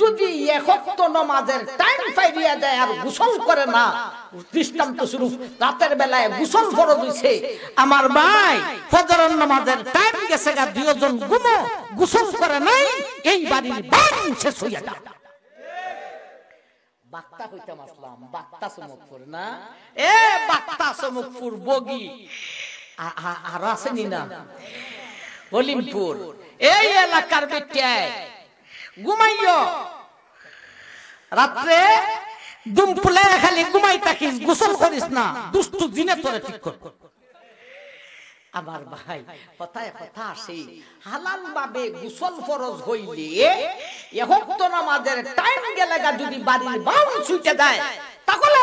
B: যদি একত্র নমাজের টাইম ফাইরিয়া দেয় আর গুসল করে না দৃষ্টান্ত স্বরূপ রাতের বেলায় গোসল ফরজ হইছে আমার ভাই ফজর নামাজের টাইম গেছে গা দুইজন ঘুমো গোসল করে নাই এই বাড়ির বাড়ি শেষ হইয়া গেল রাত্রে দুম ফুলায় খালি ঘুমাই থাকিস গোসল করিস না দুষ্টু জিনে তোরা ঠিক কর আমার ভাই কথায় কথা আসে হালাল ভাবে গোসল ফরজ হইলে এখন তো নামাজের টাইম গেলে যদি বাড়ির বাউল ছুটে দেয় তাহলে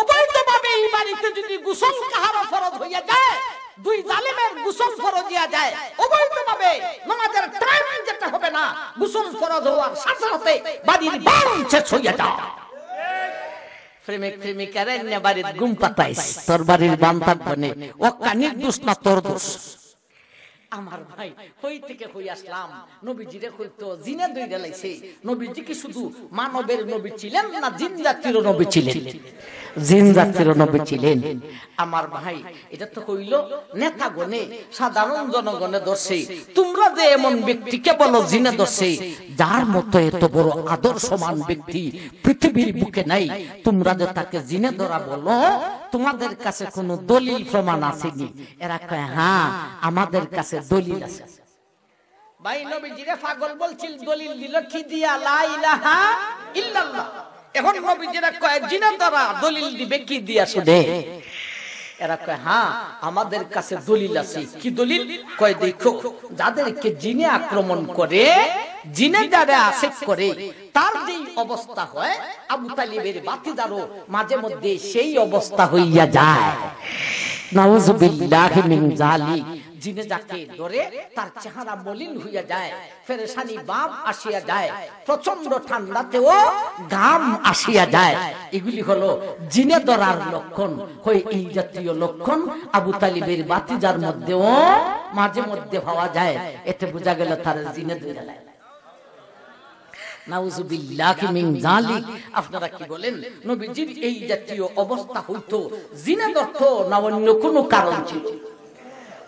B: অবৈধভাবে এই বাড়িতে যদি গোসল কাহারো ফরজ হইয়া যায় দুই জালেমের গোসল ফরজ দিয়া যায় অবৈধভাবে নামাজের টাইম যেটা হবে না গোসল ফরজ হওয়ার সাথে সাথে বাড়ির বাউল শেষ হইয়া যায় Fremic, fremicareña baril gumpa tais. Torbaril bam pone. O আমার ভাই হই থেকে হই আসলাম নবীজিরে তো জিনে দুই লাইছে নবীজি কি শুধু মানবের নবী ছিলেন না জিন জাতির নবী ছিলেন জিন জাতির নবী ছিলেন আমার ভাই এটা তো হইল নেতা গনে সাধারণ জনগণে দর্শে তোমরা যে এমন ব্যক্তিকে বলো জিনে দর্শে যার মতো এত বড় আদর্শমান ব্যক্তি পৃথিবীর বুকে নাই তোমরা যে তাকে জিনে ধরা বলো তোমাদের কাছে কোন দলিল প্রমাণ আসেনি এরা কয় হ্যাঁ, হ্যাঁ আমাদের কাছে দলিল আছে ভাই নবীজিরে পাগল বলছিল দলিল দিয়া লা এখন নবীজিরা কয় জিনা তারা দলিল দিবে কি দিয়া শুধু এরা কয় হ্যাঁ আমাদের কাছে দলিল আছে কি দলিল কয় দেখো যাদেরকে জিনে আক্রমণ করে জিনে যারা করে তার যেই অবস্থা হয় আবু তালিবের মাঝে মধ্যে সেই অবস্থা হইয়া যায় নাউজুবিল্লাহি মিন জালিক জিনে যাকে ধরে তার চেহারা মলিন হইয়া যায় ফেরেশানি বাম আসিয়া যায় প্রচন্ড ঠান্ডাতেও ঘাম আসিয়া যায় এগুলি হলো জিনে ধরার লক্ষণ হয়ে এই জাতীয় লক্ষণ আবু তালিবের বাতিজার মধ্যেও মাঝে মধ্যে হওয়া যায় এতে বোঝা গেল তার জিনে ধরে যায় আপনারা কি বলেন নবীজির এই জাতীয় অবস্থা হইতো জিনে দত্ত না অন্য কোনো কারণ ছিল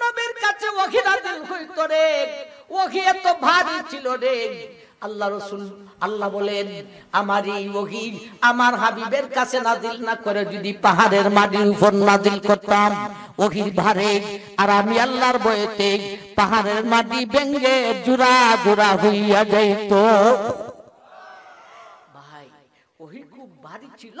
B: নবীর কাছে ওহি নাজিল হইতো রে ওখি এত ভারী ছিল রে আল্লাহ রসুল আল্লাহ বলেন আমার এই ওহি আমার হাবিবের কাছে নাজিল না করে যদি পাহাড়ের মাটির উপর নাজিল করতাম ওহির ভারে আর আমি আল্লাহর বয়েতে পাহাড়ের মাটি ভেঙ্গে জুরা জুরা হইয়া যাইত ভাই ওহি খুব ভারী ছিল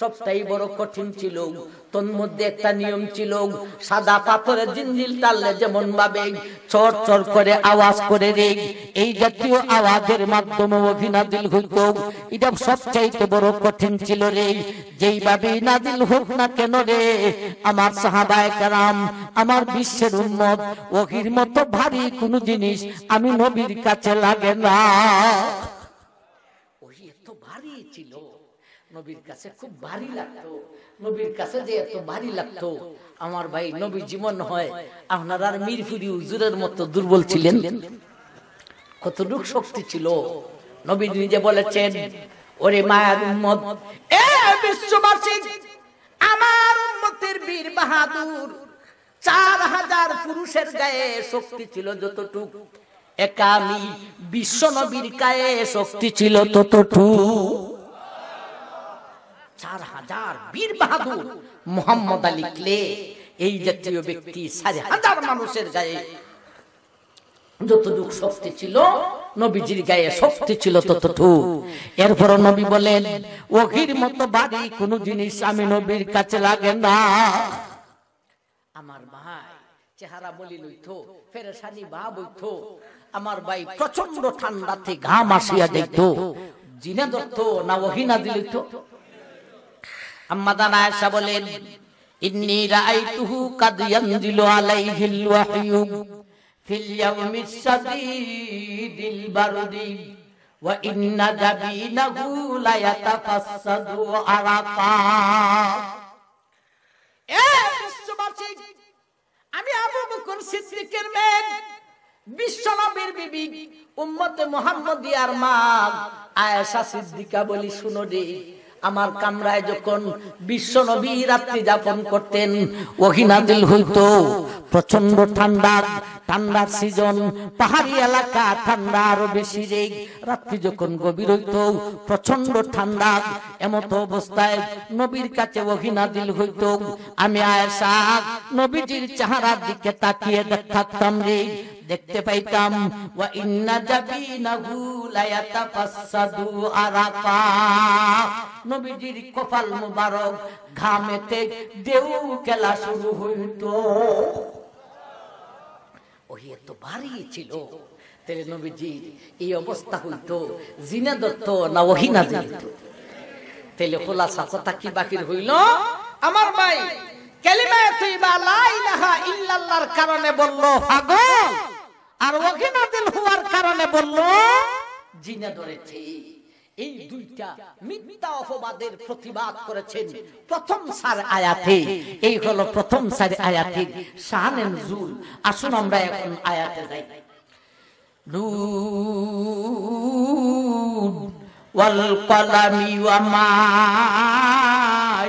B: সবটাই বড় কঠিন ছিল মধ্যে একটা নিয়ম ছিল সাদা পাথরের জিনজিল টানলে যেমন ভাবে চর চর করে আওয়াজ করে রে এই জাতীয় আওয়াজের মাধ্যমে অভিনাদিল হইত এটা সবচাইতে বড় কঠিন ছিল রে যেইভাবে নাদিল হোক না কেন রে আমার সাহাবায় কারাম আমার বিশ্বের উন্নত ওহির মতো ভারী কোনো জিনিস আমি নবীর কাছে লাগে না নবীর কাছে খুব ভারী লাগতো
A: নবীর কাছে যে এত ভারী লাগতো আমার ভাই নবী জীবন
B: হয় আপনার আর মিরফুরি উজুরের মতো দুর্বল ছিলেন কতটুক শক্তি ছিল নবী নিজে বলেছেন ওরে মায়ার উম্মত এ বিশ্ববাসী আমার উম্মতের বীর বাহাদুর চার হাজার পুরুষের গায়ে শক্তি ছিল যতটুক একা আমি বিশ্ব নবীর গায়ে শক্তি ছিল ততটুক চার হাজার বীর বাহাদুর মোহাম্মদ আলী ক্লে এই জাতীয় ব্যক্তি সাড়ে হাজার মানুষের গায়ে যতটুক শক্তি ছিল নবীজির গায়ে শক্তি ছিল ততটুক এরপর নবী বলেন ওহির মতো বাড়ি কোন জিনিস আমি নবীর কাছে লাগে না আমার ভাই চেহারা বলি ফের ফেরেশানি বা হইতো আমার ভাই প্রচন্ড ঠান্ডাতে ঘাম আসিয়া যাইতো
A: জিনা দত্ত না ওহিনা দিলিত
B: আম্মা আয়েশা বলেন ইন্নি রাআইতুহু কাদ আলাইহিল ফিল ইয়াউমিস সাদিদিল বারদি ওয়া ইন্না জাবিনাহু লা ইয়াতাফাসসাদু আরাকা এ বিশ্ববাসী আমি আবু বকর সিদ্দিকের মেয়ে বিশ্বনবীর বিবি উম্মতে মুহাম্মদিয়ার মা আয়েশা সিদ্দিকা বলি শুনো রে আমার কামরায় যখন বিশ্ব নবী রাত্রি যাপন করতেন অহিনাদিল হইতো প্রচন্ড ঠান্ডা ঠান্ডার সিজন পাহাড়ি এলাকা ঠান্ডা আরো বেশি রেগ রাত্রি যখন গভীর হইত প্রচন্ড ঠান্ডা এমত অবস্থায় নবীর কাছে অহিনাদিল হইত আমি আয়সা নবীজির চেহারার দিকে তাকিয়ে থাকতাম রে দেখতে পাইতাম নবীজির কপাল মুবারক ঘামেতে দেউ খেলা শুরু হইত ওই এত ভারী ছিল তেলে নবীজি এই অবস্থা হইত জিনা দত্ত না ওহি না দিত তেলে খোলাসা কথা কি বাকির হইল আমার ভাই কালিমা তৈবা লা ইলাহা ইল্লাল্লাহর কারণে বলল পাগল আর অঘিনাদিল হওয়ার কারণে বলল জিনে ধরেছি এই দুইটা মিথ্যা অপবাদের প্রতিবাদ করেছেন প্রথম সার আয়াতে এই হলো প্রথম সার আয়াতে শাহানেন জুল আসুন আমরা এখন আয়াতে যাই
A: নূন
B: ওয়াল কলামি ওয়া মা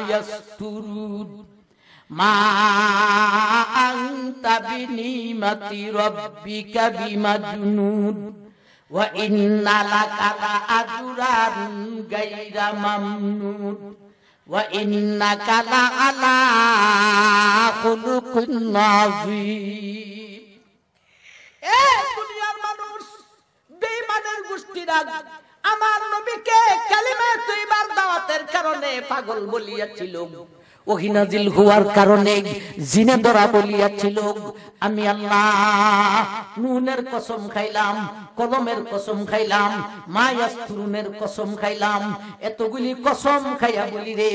B: ইয়াসতুরুন মা بنعمة ربك بمجنون وإن لك لأجرا غير ممنون وإنك لعلى خلق عظيم দুনিয়ার মানুষ বেঈমানের গোষ্ঠীরা আমার নবীকে কালিমা তুইবার দাওয়াতের কারণে পাগল বলিয়াছিল হওয়ার কারণে জিনে ধরা বলিয়াছিল আমি আল্লাহ নুনের কসম খাইলাম কলমের কসম খাইলাম কসম খাইলাম এতগুলি কসম খাইয়া বলি রে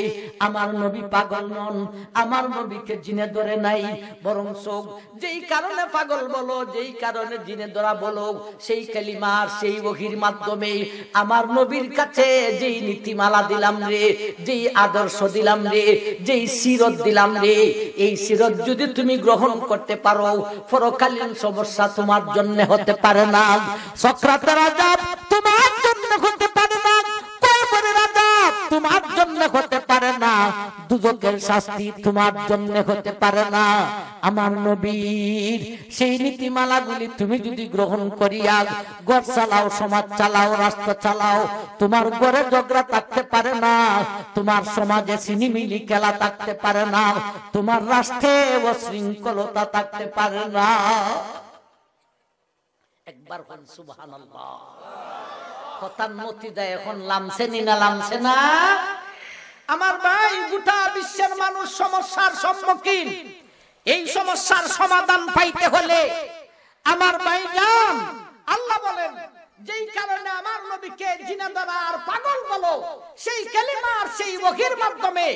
B: আমার নবী পাগল নন আমার নবীকে জিনে ধরে নাই বরং শোক যেই কারণে পাগল বলো যেই কারণে জিনে ধরা বলো সেই কালিমার সেই অহির মাধ্যমে আমার নবীর কাছে যেই নীতিমালা দিলাম রে যেই আদর্শ দিলাম রে যেই এই সিরত দিলাম রে এই সিরত যদি তুমি গ্রহণ করতে পারো পরকালীন সমস্যা তোমার জন্য হতে পারে না সক্রাতের রাজা তোমার জন্য হতে জন্য হতে পারে না দুজকের শাস্তি তোমার জন্য হতে পারে না আমার নবীর সেই নীতিমালাগুলি তুমি যদি গ্রহণ করিয়া গড় চালাও সমাজ চালাও রাস্তা চালাও তোমার গড়ে ঝগড়া থাকতে পারে না তোমার সমাজে সিনিমিলি খেলা থাকতে পারে না তোমার রাষ্ট্রে অশৃঙ্খলতা থাকতে পারে না একবার হন সুবহানাল্লাহ কথার মতি দেয় এখন লামছে নি না লামছে না আমার ভাই গোটা বিশ্বের মানুষ সমস্যার সম্মুখীন এই সমস্যার সমাধান পাইতে হলে আমার ভাই জান আল্লাহ বলেন যেই কারণে আমার নবীকে জিনাদারা আর পাগল বলো সেই কালিমা আর সেই ওহির মাধ্যমে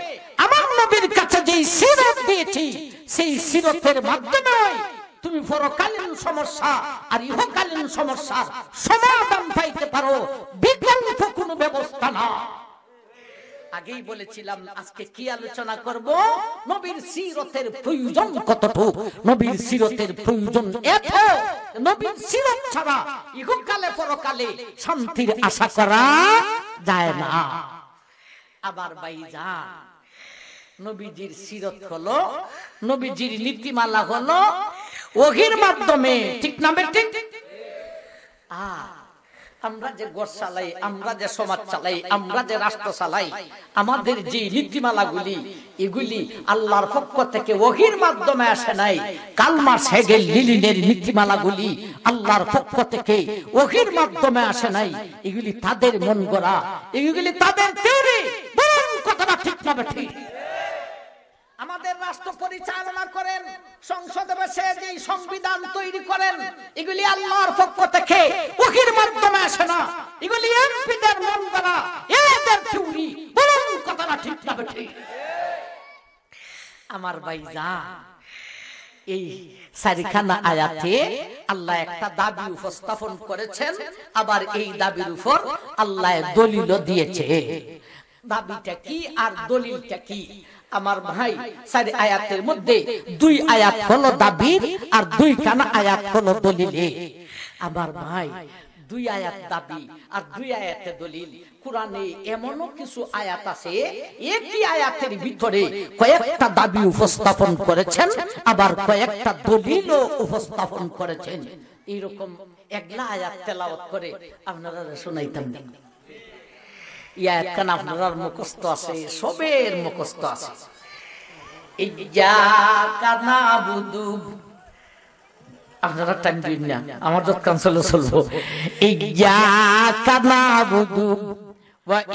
B: আমার নবীর কাছে যেই সিরত দিয়েছি সেই সিরতের মাধ্যমে তুমি পরকালীন সমস্যা আর ইহকালীন সমস্যার সমাধান পাইতে পারো বিকল্প কোনো ব্যবস্থা না আগেই বলেছিলাম আজকে কি আলোচনা করব নবীর সিরতের প্রয়োজন কতটুকু নবীর সিরতের প্রয়োজন এত নবীর সিরত ছাড়া ইহকালে পরকালে শান্তির আশা করা যায় না আবার যা নবীজির সিরত হলো নবীজির নীতিমালা হলো ওহির মাধ্যমে ঠিক না বেঠিক আ আমরা যে গড় চালাই আমরা যে সমাজ চালাই আমরা যে রাষ্ট্র চালাই আমাদের যে গুলি এগুলি আল্লাহর পক্ষ থেকে ওহির মাধ্যমে আসে নাই কালমার হেগেল লিলিনের গুলি আল্লাহর পক্ষ থেকে ওহির মাধ্যমে আসে নাই এগুলি তাদের মন গড়া এগুলি তাদের কথাটা ঠিক না ঠিক আমাদের রাষ্ট্র পরিচালনা করেন সংসদে বসে যে সংবিধান তৈরি করেন এগুলি আল্লাহর পক্ষ থেকে ওহির মাধ্যমে আসে না এগুলি এমপিদের মন করা এদের থিউরি বলুন কথাটা ঠিক না ঠিক আমার ভাই যা এই সারিখানা আয়াতে আল্লাহ একটা দাবি উপস্থাপন করেছেন আবার এই দাবির উপর আল্লাহ দলিল দিয়েছে দাবিটা কি আর দলিলটা কি আমার ভাই চারি আয়াতের মধ্যে দুই আয়াত হলো দাবি আর দুই কানা আয়াত হলো দলিল আমার ভাই দুই আয়াত দাবি আর দুই আয়াতে দলিল কোরআনে এমনও কিছু আয়াত আছে আয়াতের ভিতরে কয়েকটা দাবি উপস্থাপন করেছেন আবার কয়েকটা দলিলও উপস্থাপন করেছেন এইরকম একলা আয়াত তেলাওয়াত করে আপনারা শোনাইতাম ইয়া একখান আপনার মুখস্থ আছে সবের মুখস্থ আছে আপনারা টাইম দিন না আমার দোকান চলো চলবো ইয়া কানা বুধু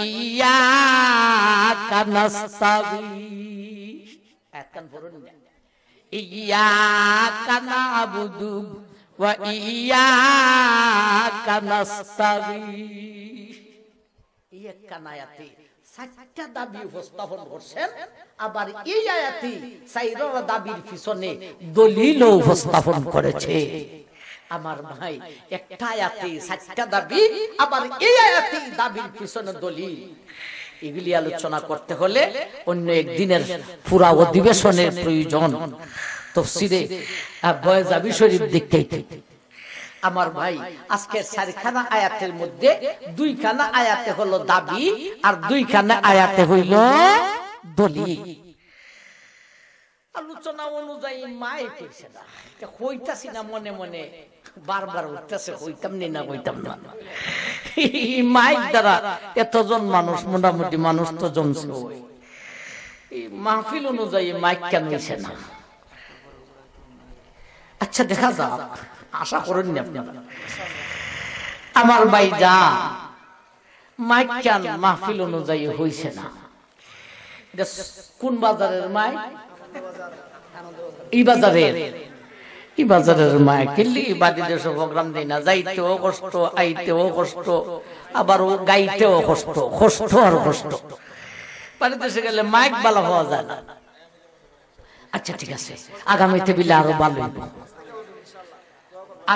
B: ইয়া কানা একখান ভরুন না إياك نعبد وإياك আয়াতে চারটা দাবি উপস্থাপন করছেন আবার এই দাবির পিছনে
A: দলিল উপস্থাপন করেছে
B: আমার ভাই একটা আয়াতে চারটা দাবি আবার এই দাবির পিছনে দলিল এগুলি আলোচনা করতে হলে অন্য একদিনের পুরা অধিবেশনের প্রয়োজন তফসিরে বয়জাবি শরীফ দেখতেই আমার ভাই আজকের চারিখানা আয়াতের মধ্যে দুইখানা আয়াতে হলো দাবি আর দুইখানা আয়াতে হইল দলি আলোচনা অনুযায়ী কইছে না হইতাছি না মনে মনে বারবার হইতাম নি না হইতাম না দ্বারা এতজন মানুষ মোটামুটি মানুষ তো জমছে মাহফিল অনুযায়ী মাইক কেন না আচ্ছা দেখা যাক আশা করেন না আমার ভাই যা মাইকান মাহফিল অনুযায়ী হইছে না কোন বাজারের মাই এই বাজারের না আবার ও মাইক ভালো যায় না আচ্ছা ঠিক আছে আগামীতে বিলে আরো ভালো হইব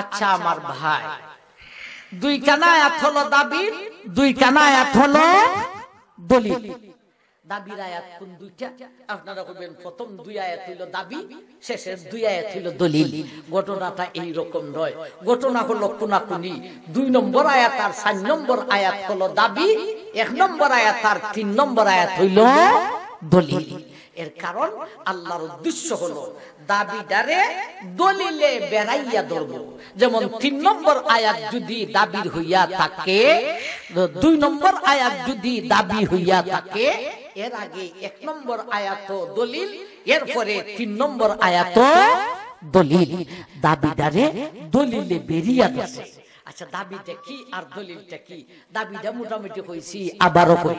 B: আচ্ছা, আচ্ছা আমার ভাই দুই কানা এত হলো দাবি দুই কানা এত হলো দলিল প্রথম দুই দাবি দুই দলিল ঘটনাটা এই রকম নয় ঘটনা দুই নম্বর চার নম্বর আয়াত হলো দাবি এক নম্বর আয়াত আর তিন নম্বর আয়াত হইল দলিল এর কারণ আল্লাহর উদ্দেশ্য হলো দাবিদারে দলিলে বেড়াইয়া ধরব যেমন তিন নম্বর আয়াত যদি দাবি হইয়া থাকে দুই নম্বর আয়াত যদি দাবি হইয়া থাকে এর আগে এক নম্বর আয়াত দলিল এরপরে তিন নম্বর আয়াত দলিল দাবিদারে দলিলে বেরিয়া গেছে আচ্ছা দাবিটা কি আর দলিলটা কি দাবিটা মোটামুটি হয়েছি আবারও করি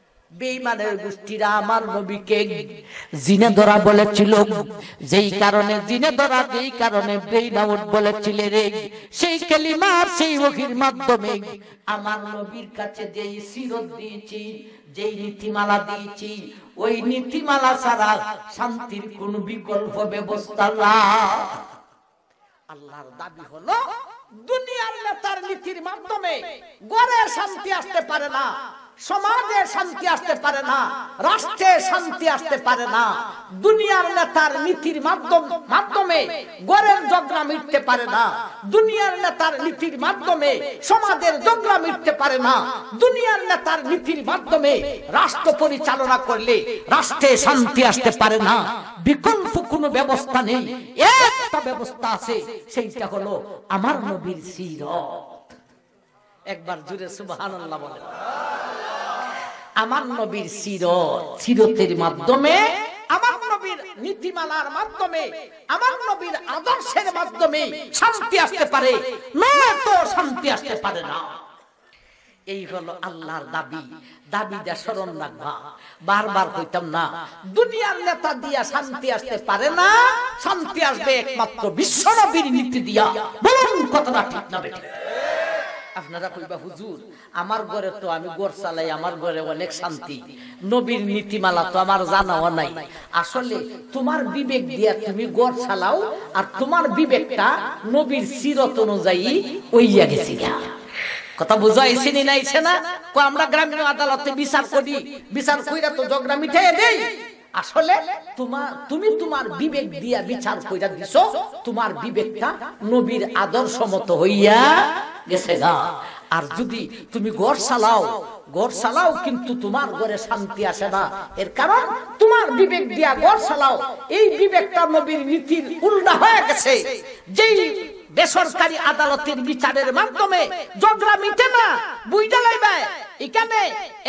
B: বেইমানের গোষ্ঠীরা আমার নবীকে জিনে ধরা বলেছিল যেই কারণে জিনে ধরা যেই কারণে বেইনাউট বলেছিল রে সেই কালিমার সেই ওহির মাধ্যমে আমার নবীর কাছে যেই সিরত দিয়েছি যেই নীতিমালা দিয়েছি ওই নীতিমালা ছাড়া শান্তির কোন বিকল্প ব্যবস্থা না আল্লাহর দাবি হলো দুনিয়ার নেতার নীতির মাধ্যমে গড়ে শান্তি আসতে পারে না সমাজে শান্তি আসতে পারে না রাষ্ট্রে শান্তি আসতে পারে না দুনিয়ার নেতার নীতির মাধ্যম মাধ্যমে গড়ের জগড়া মিটতে পারে না দুনিয়ার নেতার নীতির মাধ্যমে সমাজের জগড়া মিটতে পারে না দুনিয়ার নেতার নীতির মাধ্যমে রাষ্ট্র পরিচালনা করলে রাষ্ট্রে শান্তি আসতে পারে না বিকল্প কোনো ব্যবস্থা নেই একটা ব্যবস্থা আছে সেইটা হলো আমার নবীর সিরত একবার জুড়ে সুবহানাল্লাহ বলে আমার নবীর সিরত সিরতের মাধ্যমে আমার নবীর নীতিমালার মাধ্যমে আমার নবীর আদর্শের মাধ্যমে শান্তি আসতে পারে না তো শান্তি আসতে পারে না এই হলো আল্লাহর দাবি দাবি দাবিটা স্মরণ রাখবা বারবার কইতাম না দুনিয়ার নেতা দিয়া শান্তি আসতে পারে না শান্তি আসবে একমাত্র বিশ্ব নবীর নীতি দিয়া বলুন কথাটা ঠিক না বেঠিক আপনারা কইবা হুজুর আমার ঘরে তো আমি গোর চালাই আমার ঘরে অনেক শান্তি নবীর নীতিমালা তো আমার জানাও নাই আসলে তোমার বিবেক দিয়া তুমি গোর চালাও আর তোমার বিবেকটা নবীর সিরত অনুযায়ী ওইয়া গেছে গা কথা বুঝাইছি নি নাইছে না আমরা গ্রামীণ আদালতে বিচার করি বিচার কইরা তো জগরা মিঠাইয়া দেই আসলে তোমার তুমি তোমার বিবেক দিয়া বিচার কইরা দিছ তোমার বিবেকটা নবীর আদর্শ মত হইয়া গেছে না আর যদি তুমি গড় চালাও গড় চালাও কিন্তু তোমার ঘরে শান্তি আসে না এর কারণ তোমার বিবেক দিয়া গড় চালাও এই বিবেকটা নবীর নীতির উল্টা হয়ে গেছে যেই বেসরকারি আদালতের বিচারের মাধ্যমে জগড়া মিটে না বুঝতে লাইবায় এখানে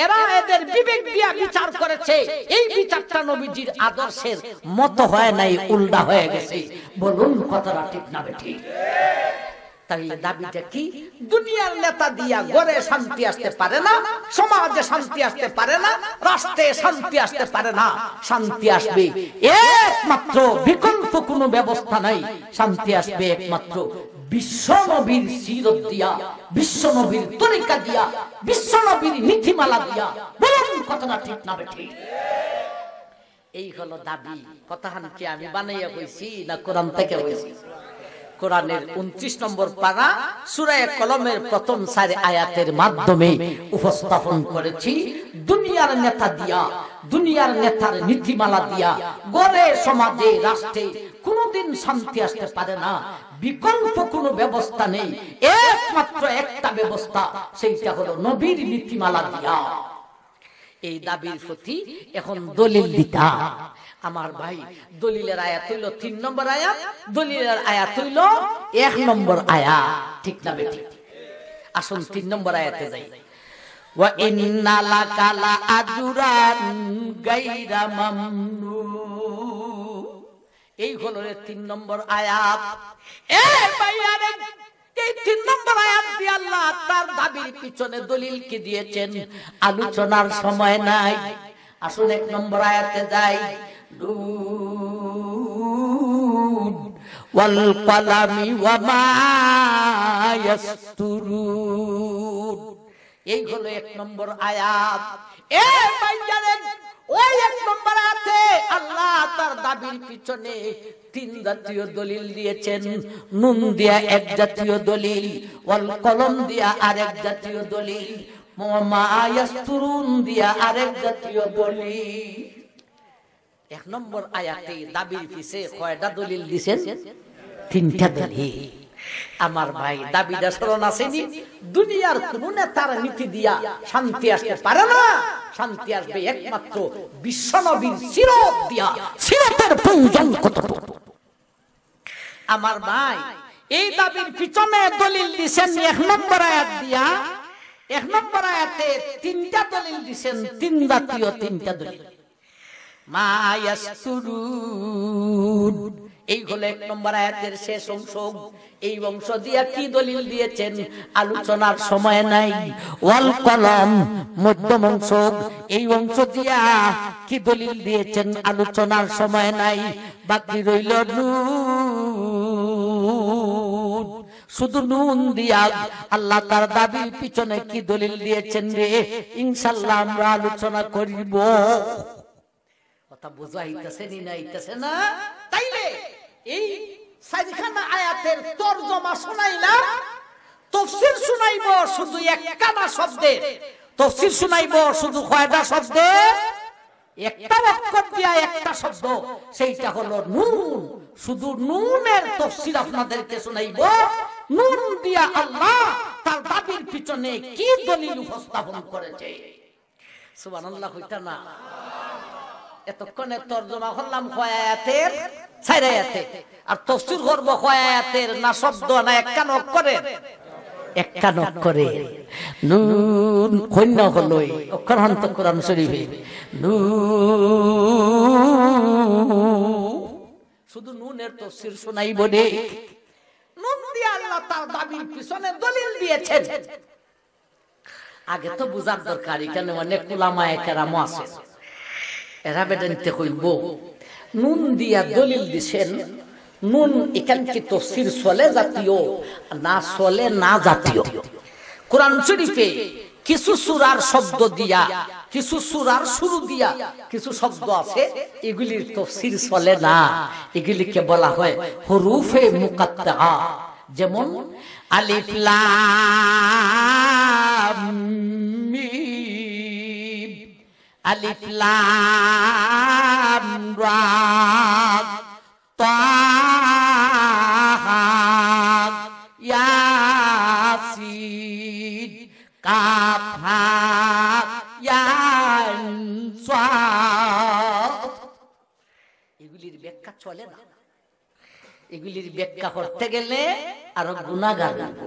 B: এরা এদের বিবেক দিয়া বিচার করেছে এই বিচারটা নবীজির আদর্শের মত হয় নাই উল্টা হয়ে গেছে বলুন কথাটা ঠিক না ঠিক তাহলে দাবিটা কি দুনিয়ার নেতা দিয়া শান্তি আসতে পারে না সমাজে শান্তি আসতে পারে না রাষ্ট্রে শান্তি আসতে পারে না শান্তি আসবে একমাত্র বিকল্প কোন ব্যবস্থা নাই শান্তি আসবে একমাত্র বিশ্বনবীর সিরত দিয়া বিশ্বনবীর তরিকা দিয়া বিশ্বনবীর নীতিমালা দিয়া বলুন কথাটা ঠিক না এই হলো দাবি কথা কি আমি বানাইয়া কইছি না কোরআন থেকে হয়েছি কোরআনের উনত্রিশ নম্বর পাড়া সুরায় কলমের প্রথম সারে আয়াতের মাধ্যমে উপস্থাপন করেছি দুনিয়ার নেতা দিয়া দুনিয়ার নেতার নীতিমালা দিয়া গড়ে সমাজে রাষ্ট্রে কোনদিন শান্তি আসতে পারে না বিকল্প কোন ব্যবস্থা নেই একমাত্র একটা ব্যবস্থা সেইটা হলো নবীর নীতিমালা দিয়া এই দাবির প্রতি এখন দলিল দিতা আমার ভাই দলিলের আয়াত হইল তিন নম্বর আয়াত দলিলের আয়াত হইল এক নম্বর আয়া ঠিক না বেটি আসুন তিন নম্বর আয়াতে যাই এই হলো তিন নম্বর আয়াত এই তিন নম্বর আয়াত দিয়ে আল্লাহ তার দাবির পিছনে দলিল কি দিয়েছেন আলোচনার সময় নাই আসুন এক নম্বর আয়াতে যাই وما يسترون এই হলো এক নম্বর আয়াত এ ওই এক নম্বর আল্লাহ তার দাবির পিছনে তিন জাতীয় দলিল দিয়েছেন নুন দিয়া এক জাতীয় দলিল ওয়াল কলম দিয়া আরেক জাতীয় দলিল মা ইয়াস্তুরুন দিয়া আরেক জাতীয় দলিল এক নম্বর আয়াতে দাবির পিছে কয়টা দলিল দিছেন তিনটা দলিল আমার ভাই দাবিটা স্মরণ আসেনি দুনিয়ার কোন নেতার নীতি দিয়া শান্তি আসতে পারে না শান্তি আসবে একমাত্র বিশ্বনবীর সিরত দিয়া সিরতের প্রয়োজন কত আমার ভাই এই দাবির পিছনে দলিল দিছেন এক নম্বর আয়াত দিয়া এক নম্বর আয়াতে তিনটা দলিল দিছেন তিন জাতীয় তিনটা দলিল আলোচনার সময় নাই ওয়াল কলম মধ্যম অংশ এই অংশ দিয়া কি দলিল দিয়েছেন আলোচনার সময় নাই বাকি রইল শুধু নুন দিয়া আল্লাহ তার দাবির পিছনে কি দলিল দিয়েছেন রে ইনশাল্লাহ আমরা আলোচনা করিব কথা বোঝা হইতেছে না হইতেছে না তাইলে এই সাইখানা আয়াতের তর্জমা শোনাইলাম তফসির শুনাইব শুধু একখানা শব্দে তফসির শুনাইব শুধু কয়টা শব্দে একটা অক্ষর দিয়া একটা শব্দ সেইটা হলো নুন শুধু নুনের তফসির আপনাদেরকে শোনাইব নুন দিয়া আল্লাহ তার দাবির পিছনে কি দলিল উপস্থাপন করেছে সুবহানাল্লাহ হইতা না এতক্ষণে তর্জমা করলাম হয়াতের আর তফসির করব হয়াতের না শব্দ না নুন কন্য অক্ষর কোরআন শরীফে
A: শুধু নুনের তফসির
B: শোনাই বলে নুন দিয়ে আল্লাহ তার দাবির পিছনে দলিল আগে তো বুঝার দরকার এখানে অনেক কুলামায় কেরামও আছে এরা বেদানিতে নুন দিয়া দলিল দিছেন নুন এখান কি তফসির চলে জাতীয় না চলে না জাতীয় কোরআন শরীফে কিছু সুরার শব্দ দিয়া কিছু সুরার শুরু দিয়া কিছু শব্দ আছে এগুলির তফসির চলে না এগুলিকে বলা হয় হরুফে মুকাত্তা যেমন আলিফ লাম আলিফ লাম রা তা ইয়াসিন কাফ হা ইয়ান সাদ এগুলির ব্যাখ্যা চলে না এগুলির ব্যাখ্যা করতে গেলে আরো গুণাগার লাগবে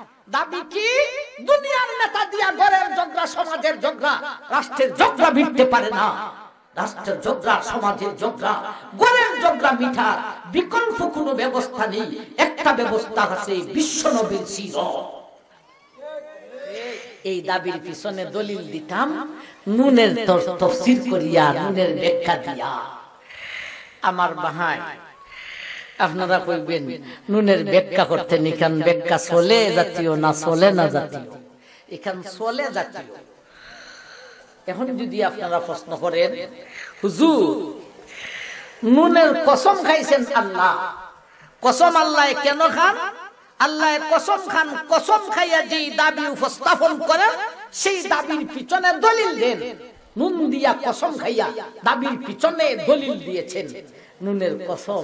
B: দাবি কি দুনিয়ার নেতা দিয়া ঘরের ঝগড়া সমাজের ঝগড়া রাষ্ট্রের ঝগড়া ভিড়তে পারে না রাষ্ট্রের সমাজের বিকল্প ব্যবস্থা নেই একটা ব্যবস্থা আছে বিশ্ব নবীর এই দাবির পিছনে দলিল দিতাম নুনের করিয়া নুনের ব্যাখ্যা দিয়া আমার বাহায় আপনারা কইবেন নুনের ব্যাখ্যা করতে নিখান ব্যাখ্যা চলে জাতীয় না চলে না জাতীয় এখান চলে জাতীয় এখন যদি আপনারা প্রশ্ন করেন হুজুর নুনের কসম খাইছেন আল্লাহ কসম আল্লাহ কেন খান আল্লাহ কসম খান কসম খাইয়া যে দাবি উপস্থাপন করেন সেই দাবির পিছনে দলিল দেন নুন দিয়া কসম খাইয়া দাবির পিছনে দলিল দিয়েছেন নুনের কসম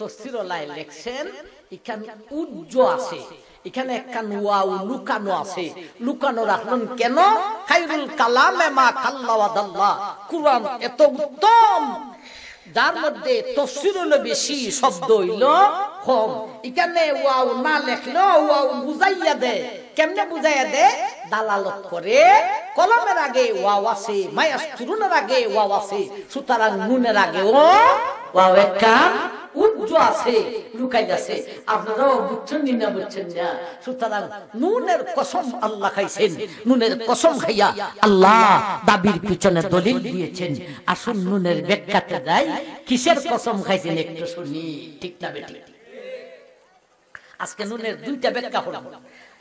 B: লেখছেন এখানে উজ্জ আছে এখানে ওয়াও লুকানো আছে লুকানো রাখলেন কেন খাইরুল কালামে মা কাল্লাওয়াদাল্লাহ কুরআন এত উত্তম যার মধ্যে তফসির বেশি শব্দ হইল কম এখানে ওয়াও না লেখলো ওয়াও বুঝাইয়া দেয় কেমনে বুঝাইয়া দে দালালত করে কলমের আগে ওয়াও আছে মায়াস তুরুনের আগে ওয়াও আছে সুতরাং নুনের আগে ও ওয়াও একটা আল্লাহ খাইছেন নুনের কসম দাবির আসুন নুনের কিসের কসম ঠিক আজকে নুনের দুইটা ব্যাখ্যা হলো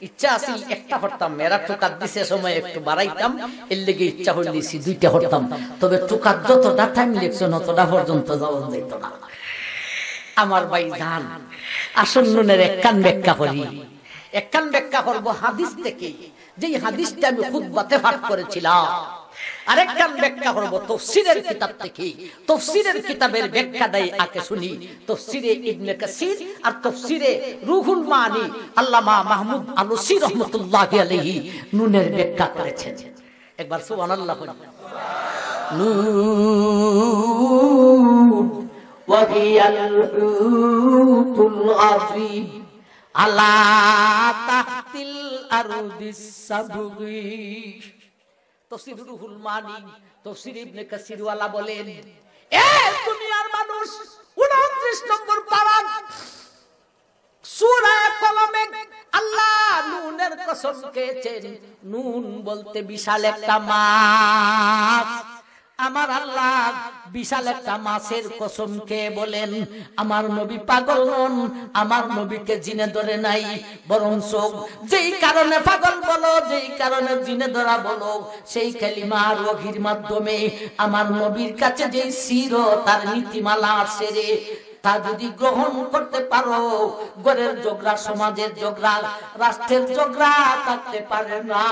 B: ইচ্ছা আছে একটা হরতাম এরা টোকার দিছে সময় একটু বাড়াইতাম এর লেগে ইচ্ছা হল দিছি দুইটা হরতাম তবে টোকার যতটা টাইম লেগছে ততটা পর্যন্ত যাওয়া যেত না আমার ভাই জান আসন্নের একখান ব্যাখ্যা করি একখান ব্যাখ্যা করবো হাদিস থেকে যেই হাদিসটা আমি খুব বাতে ফাট করেছিলাম আরেকখান ব্যাখ্যা করব তফসিরের কিতাব থেকে তফসিরের কিতাবের ব্যাখ্যা দেয় আকে শুনি তফসিরে ইবনে কাসির আর তফসিরে রুহুল মানি আল্লামা মাহমুদ আলসি রহমতুল্লাহ নুনের ব্যাখ্যা করেছেন একবার সুবহানাল্লাহ নুন وهي الحوت العظيم তফসির মানি তফসির ইবনে কাসিরওয়ালা বলেন এ দুনিয়ার মানুষ 29 নম্বর সূরা কলমে আল্লাহ নুনের কসম খেয়েছেন নুন বলতে বিশাল একটা মাছ আমার আল্লাহ বিশাল একটা মাছের কসম খেয়ে বলেন আমার নবী পাগল হন আমার নবীকে জিনে ধরে নাই বরং চোখ যেই কারণে পাগল বলো যেই কারণে জিনে ধরা বলো সেই কালিমা রোগীর মাধ্যমে আমার নবীর কাছে যেই শির তার নীতিমালা আছে রে তা যদি গ্রহণ করতে পারো গড়ের জগরা সমাজের জগরা রাষ্ট্রের জগরা থাকতে পারে না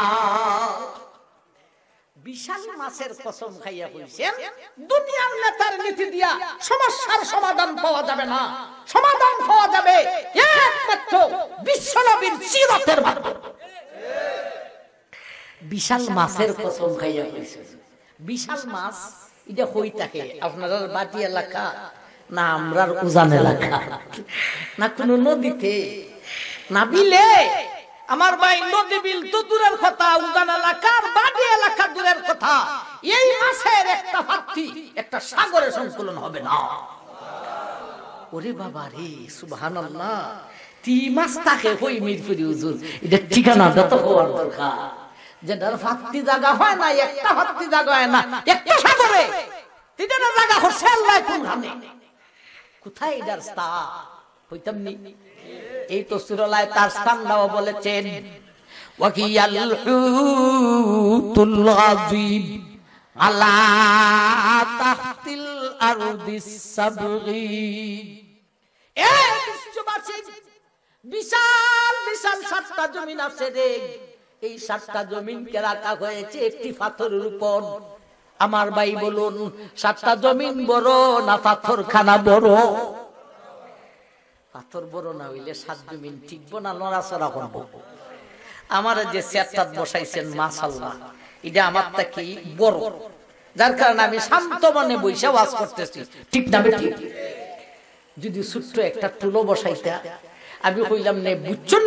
B: বিশাল মাছের কসম খাইয়া বলছেন দুনিয়ার নেতার নীতি দিয়া সমস্যার সমাধান পাওয়া যাবে না সমাধান পাওয়া যাবে একমাত্র নবীর চিরতের মাধ্যমে বিশাল মাছের কসম খাইয়া বলছেন বিশাল মাছ এটা হই থাকে আপনার বাটি এলাকা না আমরার উজান এলাকা না কোনো নদীতে না বিলে আমার ভাই নদী বিল তো দূরের কথা উদান এলাকার বাড়ি এলাকা দূরের কথা এই মাসের একটা হাতি একটা সাগরে সংকুলন হবে না ওরে বাবা রে সুবহান আল্লাহ তি হই মিরপুরি হুজুর এটা হওয়ার দরকার যেটার ফাত্তি জায়গা হয় না একটা ফাত্তি জায়গা হয় না একটা সাগরে তিনটা জায়গা হচ্ছে আল্লাহ কোথায় এটার স্থান এই তো সুরলায় তার দাও বলেছেন বিশাল বিশাল জমিন আছে রে এই সাতটা জমিনকে রাখা হয়েছে একটি পাথরের উপর আমার ভাই বলুন সাতটা জমিন বড় না পাথর খানা বড় পাথর বড় না হইলে সাত জমিন টিকবো না নড়াচড়া করবো আমার যে চেয়ারটা বসাইছেন মাসাল্লাহ এটা আমার তাকে বড় যার কারণে আমি শান্ত মনে বইসে ওয়াজ করতেছি ঠিক না যদি ছোট্ট একটা টুলো বসাইতে আমি কইলাম নে বুঝছেন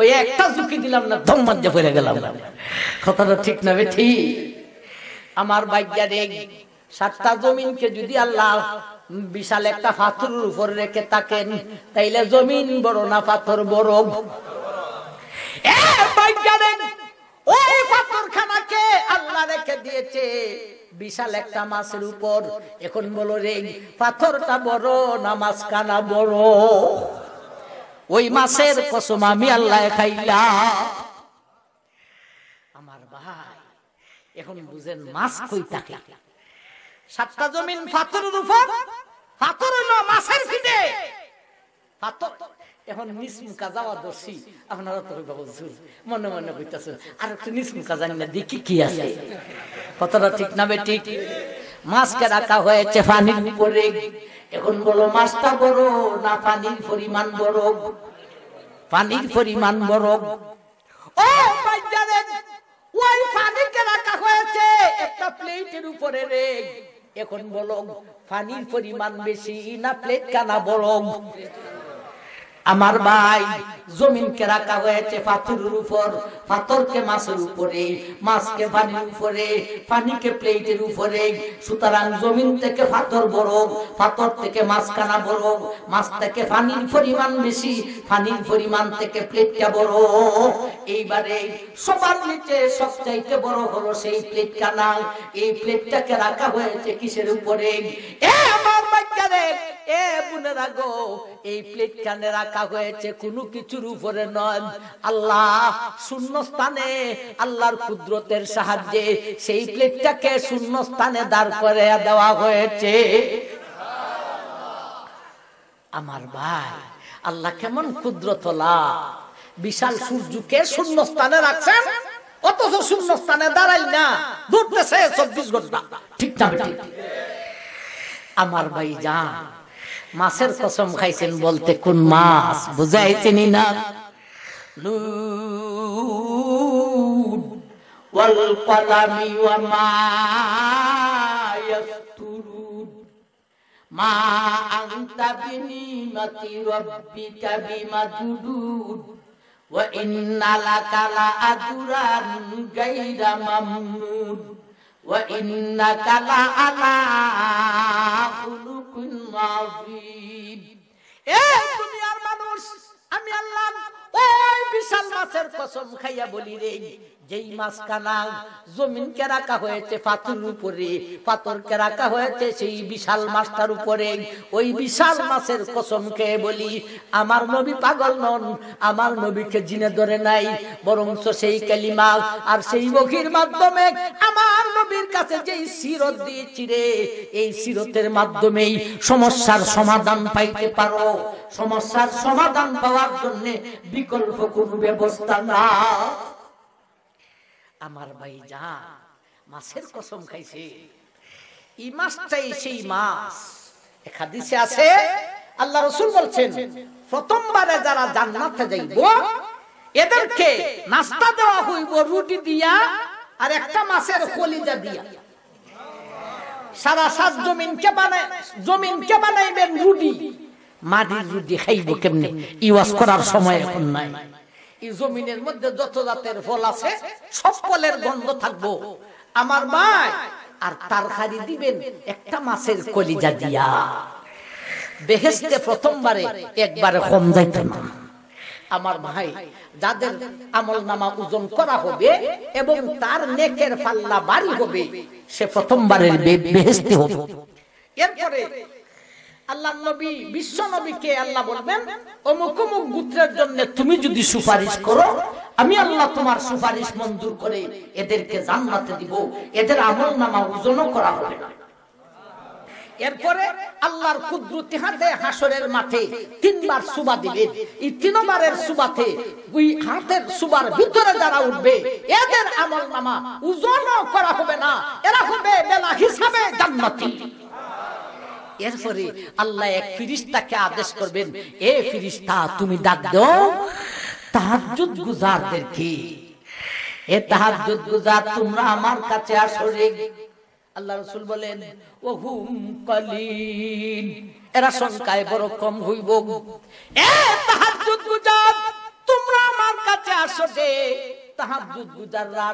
B: ওই একটা ঝুঁকি দিলাম না ধম মধ্যে পড়ে গেলাম কথাটা ঠিক না ঠিক আমার বাইজ্ঞানিক সাতটা জমিনকে যদি আল্লাহ বিশাল একটা পাথরের উপর রেখে থাকেন তাইলে জমিন বড় না পাথর বড় ওই বিশাল একটা মাছের উপর এখন বলো রে পাথরটা বড় না বড় ওই মাছের কসম আমি আল্লাহ খাইলা আমার ভাই এখন বুঝেন মাছ কই থাকে সাতটা জমিন পাথরের উপর পাথর হইল মাছের ফিটে পাথর এখন নিচ মুখা যাওয়া দোষী আপনারা তো হুজুর মনে মনে কইতেছেন আর একটু নিচ মুখা জানি না দেখি কি আছে কতটা ঠিক না ঠিক মাছকে রাখা হয়েছে পানির উপরে এখন বলো মাছটা বড় না পানির পরিমাণ বড় পানির পরিমাণ বড় ও ওই পানিকে রাখা হয়েছে একটা প্লেটের উপরে রেখ এখন বলো পানির পরিমাণ বেশি না প্লেট কানা বলো আমার ভাই জমিনকে রাখা হয়েছে পাথরের উপর পাথরকে মাছের উপরে মাছকে পানির উপরে পানিকে প্লেটের উপরে সুতরাং জমিন থেকে পাথর বড় পাথর থেকে মাছখানা বড় মাছ থেকে পানির পরিমাণ বেশি পানির পরিমাণ থেকে প্লেটটা বড় এইবারে সবার নিচে সবচাইতে বড় হলো সেই প্লেটখানা এই প্লেটটাকে রাখা হয়েছে কিসের উপরে এ আমার এ বুনে রাখো এই প্লেটখানে রাখা রাখা হয়েছে কোনো কিছুর উপরে নয় আল্লাহ শূন্য স্থানে আল্লাহর কুদরতের সাহায্যে সেই প্লেটটাকে শূন্য স্থানে দাঁড় করে দেওয়া হয়েছে আমার ভাই আল্লাহ কেমন ক্ষুদ্র তোলা বিশাল সূর্যকে শূন্য স্থানে রাখছেন অথচ শূন্য স্থানে দাঁড়াই না ঘুরতেছে চব্বিশ ঘন্টা ঠিকঠাক আমার ভাই যা মাছের কসম খাইছেন বলতে কোন মাছ বুঝাইছেন না মা আন্তা বিনিমতি রব্বিকা বিমাজুদুদ وإن لك لأجرا غير ممنون وإنك لعلى خلق عظيم এই দুনিয়ার মানুষ আমি আল্লাহ ওই বিশাল মাছের কসম খাইয়া বলি রে যেই মাঝখানা কে রাখা হয়েছে পাথর উপরে কে রাখা হয়েছে সেই বিশাল মাছটার উপরে ওই বিশাল মাছের কসম খেয়ে বলি আমার নবী পাগল নন আমার নবীকে জিনে ধরে নাই বরঞ্চ সেই কালিমা আর সেই বখির মাধ্যমে আমার নবীর কাছে যেই সিরত দিয়েছি রে এই সিরতের মাধ্যমেই সমস্যার সমাধান পাইতে পারো সমস্যার সমাধান পাওয়ার জন্য বিকল্প কোনো ব্যবস্থা না আমার ভাই যা মাছের কসম খাইছে এই মাছটাই সেই মাছ হাদিসে আছে আল্লাহ রসুল বলছেন প্রথমবারে যারা জান্নাতে যাইব এদেরকে নাস্তা দেওয়া হইব রুটি দিয়া আর একটা মাছের কলিজা দিয়া সারা সাত জমিন কে বানাই জমিন কে বানাইবেন রুটি মাটির রুটি খাইব কেমনে ইওয়াজ করার সময় এখন নাই জমিনের মধ্যে যত জাতের ফল আছে সব ফলের গন্ধ থাকবো আমার মায় আর তার খারি দিবেন একটা মাছের কলিজা দিয়া বেহেস্তে প্রথমবারে একবারে কম যাইত না আমার ভাই যাদের আমল নামা ওজন করা হবে এবং তার নেকের পাল্লা বাড়ি হবে সে প্রথমবারের বেহেস্তে হবে এরপরে আল্লাহ নবী বিশ্ব নবীকে আল্লাহ বলবেন অমুক অমুক গুত্রের জন্য তুমি যদি সুপারিশ করো আমি আল্লাহ তোমার সুপারিশ মঞ্জুর করে এদেরকে জান্নাতে দিব এদের আমল নামা ওজন করা হবে না এরপরে আল্লাহর কুদরতি হাতে হাসরের মাঠে তিনবার সুবা দিবে এই তিনবারের সুবাতে ওই হাতের সুবার ভিতরে যারা উঠবে এদের আমল নামা ওজন করা হবে না এরা হবে বেলা হিসাবে জান্নাতি এরপরে আল্লাহ এক ফিরিস্তাকে আদেশ করবেন এ ফিরিস্তা তুমি ডাক দাও তাহাজুদ গুজারদেরকে এ গুজার তোমরা আমার কাছে আসো রে আল্লাহ বলেন ও হুম কলিন এরা সংখ্যায় বড় কম হইব এ তাহাজুদ গুজার তোমরা আমার কাছে আসো রে একটা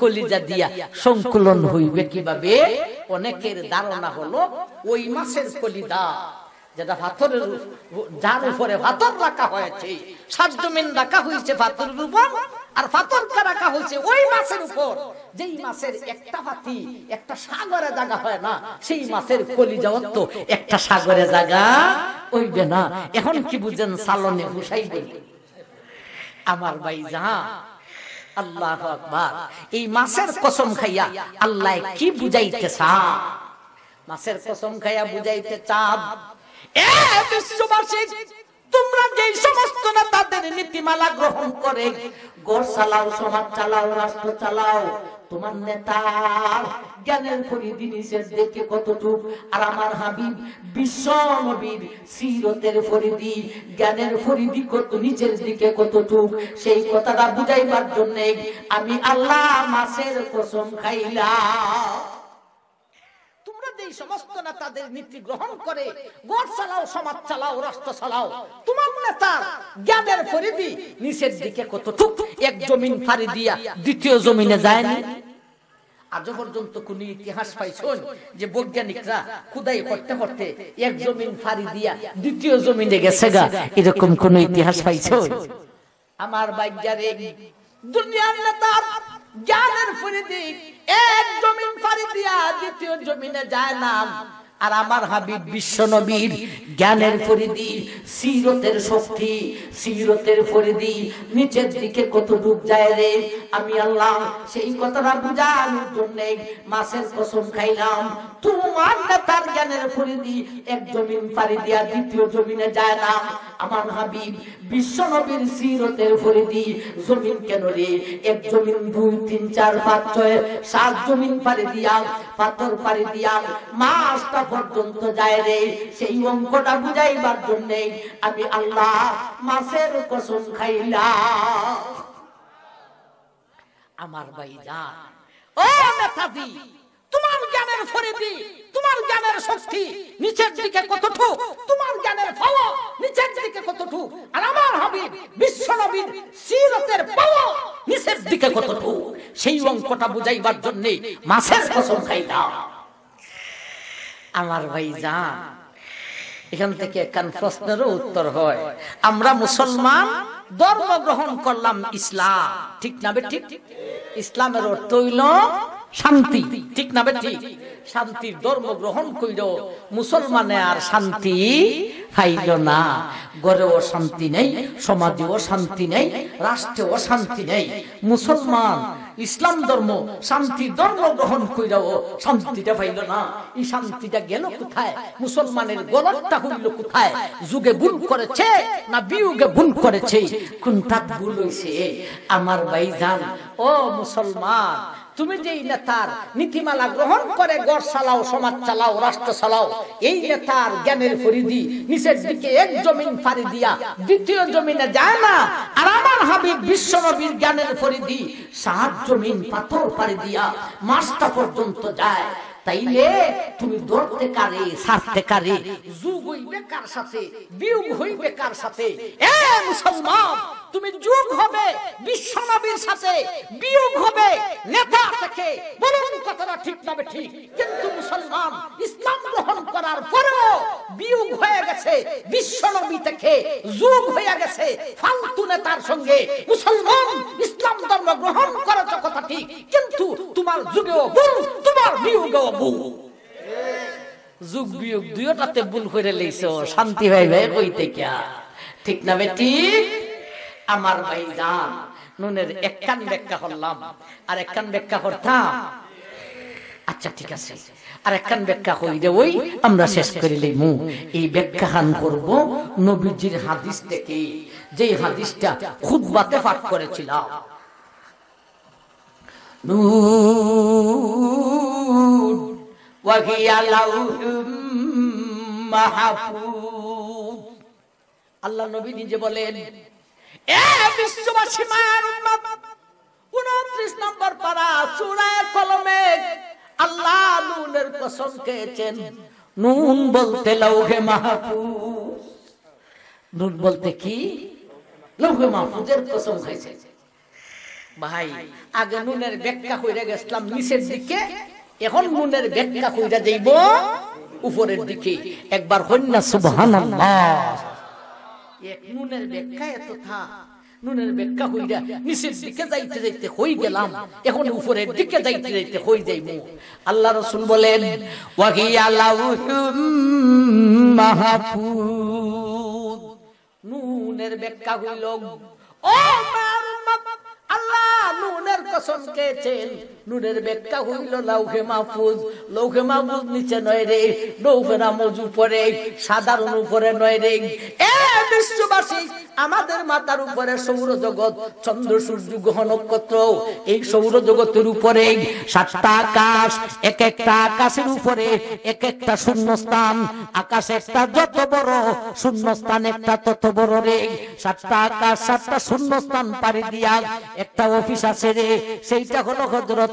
B: কলিজা দিয়া সংকুলন হইবে কিভাবে অনেকের ধারণা হলো ওই মাছের কলিদা যেটা পাথরের যার উপরে পাথর রাখা হয়েছে সাত জমিন রাখা হয়েছে পাথরের উপর আর ফাতর রাখা হয়েছে ওই মাছের উপর যেই মাছের একটা পাতি একটা সাগরে জায়গা হয় না সেই মাছের কলিজাওয়ার তো একটা সাগরে জায়গা ওইবে না এখন কি বুঝেন সালনে হুসাইবে আমার ভাই যা আল্লাহ আকবার এই মাছের কসম খাইয়া
A: আল্লাহ কি বুঝাইতে
B: মাছের কসম খাইয়া বুঝাইতে এ বিশ্ববাসী তোমরা সমস্ত নেতাদের নীতিমালা গ্রহণ করে গোর চালাও সমাজ চালাও রাষ্ট্র চালাও তোমার নেতার জ্ঞানের করি নিচের দেখে কতটুক আর আমার হাবিব বিশ্ব সিরতের পরিধি জ্ঞানের পরিধি কত নিচের দিকে কতটুক সেই কথাটা বুঝাইবার জন্যে আমি আল্লাহ মাসের কসম খাইলা যেই সমস্ত নেতাদের নীতি গ্রহণ করে চালাও সমাজ চালাও রাষ্ট্র চালাও তোমার জ্ঞানের নিচের দিকে এক জমিন দিয়া দ্বিতীয় জমিনে যায়নি পর্যন্ত কোন ইতিহাস পাইছেন যে বৈজ্ঞানিকরা খুদাই করতে করতে এক জমিন ফাড়ি দিয়া দ্বিতীয় জমিনে গেছে গা এরকম কোন ইতিহাস পাইছ আমার বাইজারে দুনিয়ার নেতা জ্ঞানের ফরিদি এক জমিন ফাড়ি দিয়া দ্বিতীয় জমিনে যায় না আর আমার হাবিব বিশ্ব নবীর জ্ঞানের পরিধি সিরতের শক্তি সিরতের পরিধি নিচের দিকে ডুব যায় রে আমি আল্লাহ সেই কথাটা বুঝানোর জন্য মাছের কসম খাইলাম তোমার না তার জ্ঞানের পরিধি এক জমিন পাড়ি দিয়া দ্বিতীয় জমিনে যায় না আমার হাবিব বিশ্ব নবীর সিরতের পরিধি জমিন কেন রে এক জমিন দুই তিন চার পাঁচ ছয় সাত জমিন পাড়ি দিয়া পাথর পাড়ি দিয়া মাছটা পর্যন্ত যায় রে সেই অঙ্কটা বুঝাইবার জন্যে আমি আল্লাহ মাছের কসম খাইলা আমার ভাই যা ও মেথাদি তোমার জ্ঞানের ফরিদি তোমার জ্ঞানের শক্তি নিচের দিকে কতটু তোমার জ্ঞানের ফল নিচের দিকে কতটু আর আমার হবি বিশ্ব নবীর সিরতের ফল নিচের দিকে কতটু সেই অঙ্কটা বুঝাইবার জন্য
A: মাছের কসম খাই
B: আমার ভাই যান এখান থেকে একখান প্রশ্নেরও উত্তর হয় আমরা মুসলমান ধর্ম গ্রহণ করলাম ইসলাম ঠিক না ঠিক ইসলামের অর্থ হইল শান্তি ঠিক না ঠিক শান্তির ধর্ম গ্রহণ করিল মুসলমানে আর শান্তি হাইল না গড়েও শান্তি নেই সমাজেও শান্তি নেই রাষ্ট্রেও শান্তি নেই মুসলমান ইসলাম ধর্ম শান্তি ধর্ম গ্রহণ কইরাও শান্তিটা পাইল না এই শান্তিটা গেল কোথায় মুসলমানের গলতটা হইল কোথায় যুগে ভুল করেছে না বিয়োগে ভুল করেছে কোনটা ভুল হয়েছে আমার ভাইজান ও মুসলমান তুমি যে নেতার নীতিমালা গ্রহণ করে গড় চালাও সমাজ চালাও রাষ্ট্র চালাও এই নেতার জ্ঞানের ফরিদি নিচের দিকে এক জমিন ফাড়ি দিয়া দ্বিতীয় জমিনে যায় না আর আমার হাবিব বিশ্ব নবীর জ্ঞানের ফরিদি সাত জমিন পাথর পাড়ি দিয়া মাসটা পর্যন্ত যায় তাইলে তুমি ধরতে কারে সারতে কারে যুগ হইবে কার সাথে বিয়োগ হইবে কার সাথে এ মুসলমান তুমি যুগ হবে বিশ্বনবীর সাথে বিয়োগ হবে নেতা থেকে বলুন কথাটা ঠিক না ঠিক কিন্তু মুসলমান ইসলাম গ্রহণ করার পরেও বিয়োগ হয়ে গেছে বিশ্বনবী থেকে যুগ হয়ে গেছে ফালতু নেতার সঙ্গে মুসলমান ইসলাম ধর্ম গ্রহণ করেছ কথা ঠিক কিন্তু তোমার যুগেও ভুল তোমার বিয়োগেও যুগ বিয়োগ দুইটাতে ভুল করে শান্তি ভাই ভাই কইতে কিয়া ঠিক না বেটি আমার ভাই যান নুনের একখান ব্যাখ্যা করলাম আর একখান ব্যাখ্যা করতাম আচ্ছা ঠিক আছে আর একখান ব্যাখ্যা দে ওই আমরা শেষ করে লইমু এই ব্যাখ্যা খান করব নবীজির হাদিস থেকে যেই হাদিসটা খুব বাতে পাঠ করেছিলাম نور وهي لوح মাহফুজ আল্লাহ নবী নিজে বলেন এ বিশ্ববাসী মায়ের উম্মত 29 নম্বর পারা সূরা কলমে আল্লাহ নুনের কসম খেয়েছেন নুন বলতে লৌহে মাহফুজ নুন বলতে কি লৌহে মাহফুজের কসম খেয়েছেন ভাই আগে নুনের ব্যাখ্যা কইরা গেছিলাম নিচের দিকে এখন নুনের ব্যাখ্যা কইরা যাইব উপরের দিকে একবার কন্যা সুবহানাল্লাহ এক নুনের ব্যাখ্যা এত থা নুনের ব্যাখ্যা হইরা নিচের দিকে যাইতে যাইতে হই গেলাম এখন উপরের দিকে যাইতে যাইতে হই যাইব আল্লাহ রসুল বলেন নুনের ব্যাখ্যা হইল ও মার আল্লাহ নুনের কসম খেয়েছেন নুনের ব্যাখ্যা হইল লৌহে মাহফুজ লৌহে মাহফুজ নিচে নয় রে নৌফেরা নামজ উপরে সাধারণ উপরে নয় রে এ বিশ্ববাসী আমাদের মাতার উপরে সৌরজগৎ চন্দ্র সূর্য গ্রহ নক্ষত্র এই সৌরজগতের উপরে সাতটা আকাশ এক একটা আকাশের উপরে এক একটা শূন্যস্থান আকাশ একটা যত বড় শূন্যস্থান একটা তত বড় রে সাতটা আকাশ সাতটা শূন্যস্থান পারে দিয়া একটা অফিস আছে রে সেইটা হলো হজরত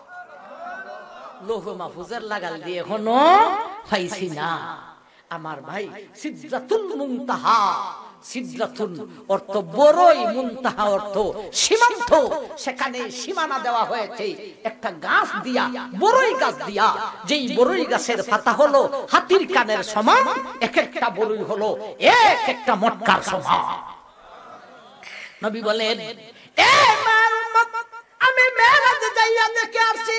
B: লোহো মাহফুজের লাগাল দিয়ে এখনো পাইছি না আমার ভাই সিদ্ধাতুল মুনতাহা সিদ্ধাতুন অর্থ বড়ই মুনতাহা অর্থ সীমান্ত সেখানে সীমানা দেওয়া হয়েছে একটা গাছ দিয়া বড়ই গাছ দিয়া যেই বড়ই গাছের পাতা হলো হাতির কানের সমান এক একটা বড়ই হলো এক একটা মটকার সমান নবী বলেন এ উম্মত আমি মেরাজ যাইয়া দেখে আসছি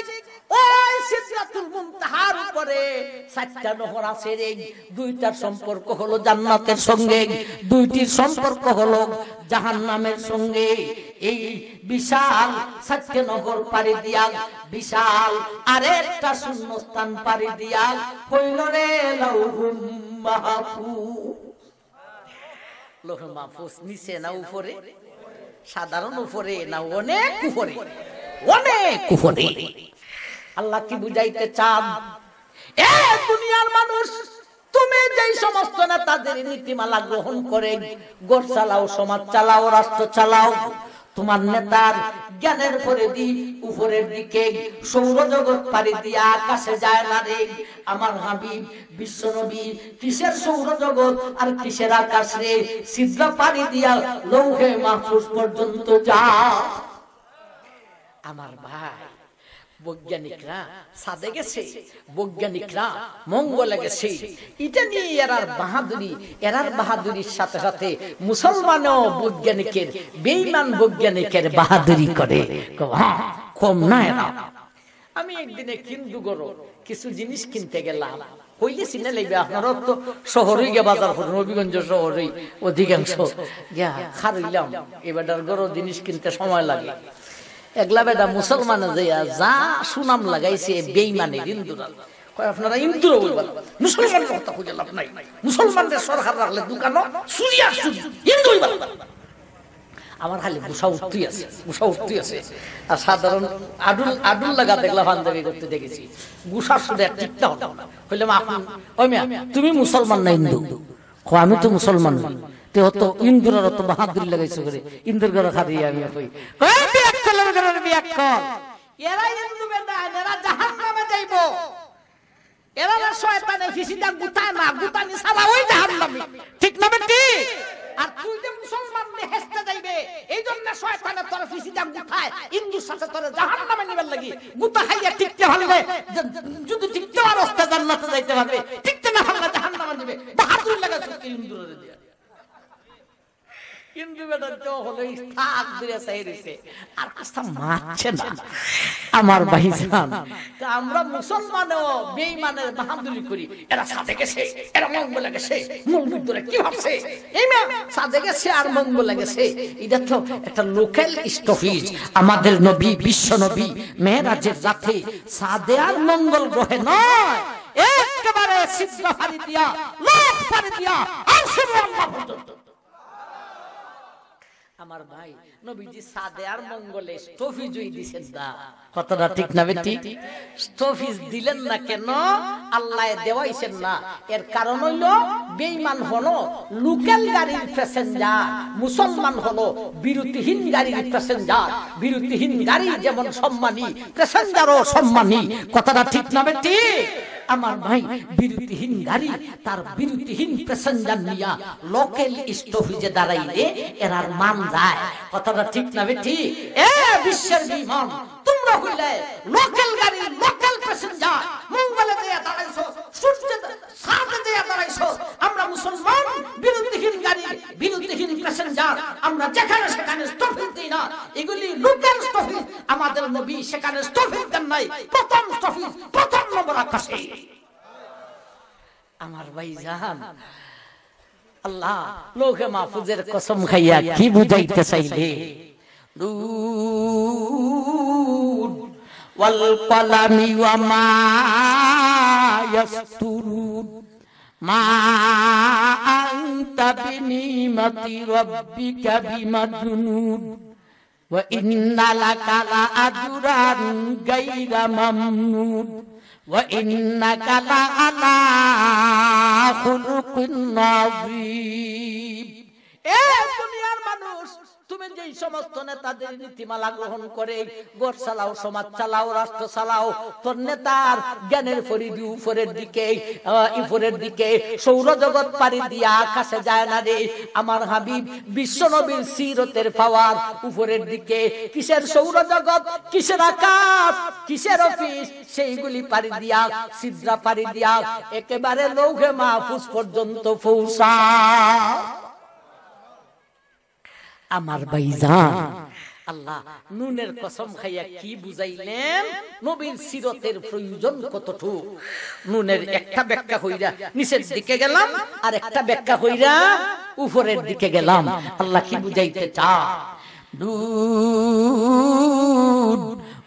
B: দুইটার সম্পর্ক সঙ্গে দুইটির সম্পর্ক জাহান্নামের সঙ্গে এই বিশাল পাড়ি বিশাল আরেকটা শূন্যস্থান পারি দিয়া রে মাহফুজ নিচে না উপরে সাধারণ উপরে না অনেক উপরে অনেক উপরে আল্লাহ কি বুঝাইতে চান এ দুনিয়ার মানুষ তুমি যেই সমস্ত নেতাদের নীতিমালা গ্রহণ করে গোর চালাও সমাজ চালাও রাষ্ট্র চালাও তোমার নেতার জ্ঞানের পরে দি উপরের দিকে সৌরজগৎ পারি দিয়ে আকাশে যায় না রে আমার হাবিব বিশ্ব নবী কিসের সৌরজগৎ আর কিসের আকাশ রে সিদ্ধা পারি দিয়া লৌহে মাহফুজ পর্যন্ত যা আমার ভাই বৈজ্ঞানিকরা সাদে গেছে বৈজ্ঞানিকরা মঙ্গলে গেছে এটা নিয়ে এরার বাহাদুরি এরার বাহাদুরির সাথে সাথে মুসলমানও বৈজ্ঞানিকের বেইমান বৈজ্ঞানিকের বাহাদুরি করে হ্যাঁ, কম না এরা আমি একদিনে কিন্তু গরো কিছু জিনিস কিনতে গেলাম হইলে চিনে লাগবে আপনারা তো শহরে গিয়ে বাজার করেন হবিগঞ্জ শহরে অধিকাংশ গিয়া খারইলাম এবার গরো জিনিস কিনতে সময় লাগে একলা বেদা মুসলমান যাইয়া যা সুনাম লাগাইছে বেইমানে হিন্দুরা কয় আপনারা ইন্দুর বলবেন মুসলমান কথা খুঁজে লাভ নাই মুসলমানদের সরকার রাখলে দোকান সুরিয়া হিন্দু আমার খালি মুসা উঠতি আছে মুসা উঠতি আছে আর সাধারণ আডুল আডুল লাগা দেখলা ফান্দাবি করতে দেখেছি গুসা সুদের টিকটা হতো আপু ওই মিয়া তুমি মুসলমান না ইন্দু হিন্দু আমি তো মুসলমান না তে হতো ইন্দুরার তো বাহাদুর লাগাইছো করে ইন্দুর গড়া খাদি আমি কই কয় এক কলম ব্যাখ্যা এরা হিন্দু বেদান এরা জাহান নামে যাইব এরা না শয়তানে ফিসিদা গুতা না গুতানি সারা ওই জাহান ঠিক না বেটি আর তুই যে মুসলমান হেসতে যাইবে এই শয়তানের তোর ফিসিদা গুথায় হিন্দুর সাথে তোর জাহান নামে লাগি গুতা হাইয়া ঠিকতে পারলে যদি ঠিকতে পারো জান্নাতে যাইতে পারবে ঠিকতে না হলে জাহান নামে যাবে বাহাদুর লাগা সত্যি হিন্দুরা দিয়ে কিন্তু আর মারছে না আমার আমরা মুসলমানও বাহাদুরি করি এরা সাথে গেছে এরা মঙ্গলে গেছে মঙ্গল ধরে কি ভাবছে এই ম্যাম সাথে গেছে আর মঙ্গলে গেছে এটা তো একটা লোকাল স্টফিজ আমাদের নবী বিশ্ব নবী মেহরাজের রাতে সাদে আর মঙ্গল গ্রহে নয় একেবারে সিদ্ধ ফারি দিয়া লোক ফারি দিয়া আর আল্লাহ পর্যন্ত আমার ভাই নবীজি সাদে আর মঙ্গলে টফি জুই দিছেন দা কথাটা ঠিক না বেটি তফিজ দিলেন না কেন আল্লাহ দেওয়াইছেন না এর কারণ হইল বেইমান হলো লোকাল গাড়ির প্যাসেঞ্জার মুসলমান হলো বিরতিহীন গাড়ির প্যাসেঞ্জার বিরতিহীন গাড়ি যেমন সম্মানী প্যাসেঞ্জারও সম্মানী কথাটা ঠিক না বেটি আমার ভাই বিরতিহীন গাড়ি তার বিরতিহীন প্যাসেঞ্জার নিয়া লোকাল স্টপেজে দাঁড়াইলে এর আর মান যায় কথাটা ঠিক না বেটি এ বিশ্বের বিমান তোমরা হইলে লোকাল গাড়ি লোকাল প্যাসেঞ্জার মঙ্গলে দেয়া দাঁড়াইছো সূর্যে সাথে দেয়া দাঁড়াইছো আমরা মুসলমান বিরুদ্ধহীন গাড়ি বিরুদ্ধহীন প্যাসেঞ্জার আমরা যেখানে সেখানে স্তফিক দিই না এগুলি লোকাল স্তফিক আমাদের নবী সেখানে স্তফিক দেন নাই প্রথম স্তফিক প্রথম নম্বর আকাশে আমার ভাই জাহান আল্লাহ লোকে মাহফুজের কসম খাইয়া কি বুঝাইতে চাইলে يسطرون والقلم وما يسطرون ما أنت بنعمة ربك بمجنون وإن لك لأجرا غير ممنون وإنك لعلى خلق عظيم এ দুনিয়ার মানুষ তুমি যে সমস্ত নেতাদের নীতিমালা গ্রহণ করে গোট চালাও সমাজ চালাও রাষ্ট্র চালাও তোর নেতার জ্ঞানের ফরিদি উপরের দিকে উপরের দিকে সৌরজগৎ পারি দিয়া আকাশে যায় না রে আমার হাবিব বিশ্ব নবীর সিরতের পাওয়ার উপরের দিকে কিসের সৌরজগৎ কিসের আকাশ কিসের অফিস সেইগুলি পারি দিয়া সিদ্রা পারি দিয়া একেবারে লৌঘে মাহফুজ পর্যন্ত পৌঁছা আমার ভাইজান আল্লাহ নুনের কসম খাইয়া কি বুঝাইলেন নবীর সিরতের প্রয়োজন কতটুক নুনের একটা ব্যাখ্যা হইরা নিচের দিকে গেলাম আর একটা ব্যাখ্যা হইরা উপরের দিকে গেলাম আল্লাহ কি বুঝাইতে চা নুন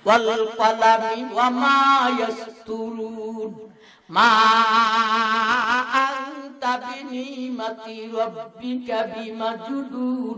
B: ওয়াল কলামি ওয়া মা ইয়াসতুরুন মা আনতা বিনিমাতি রব্বিকা বিমাজুদুন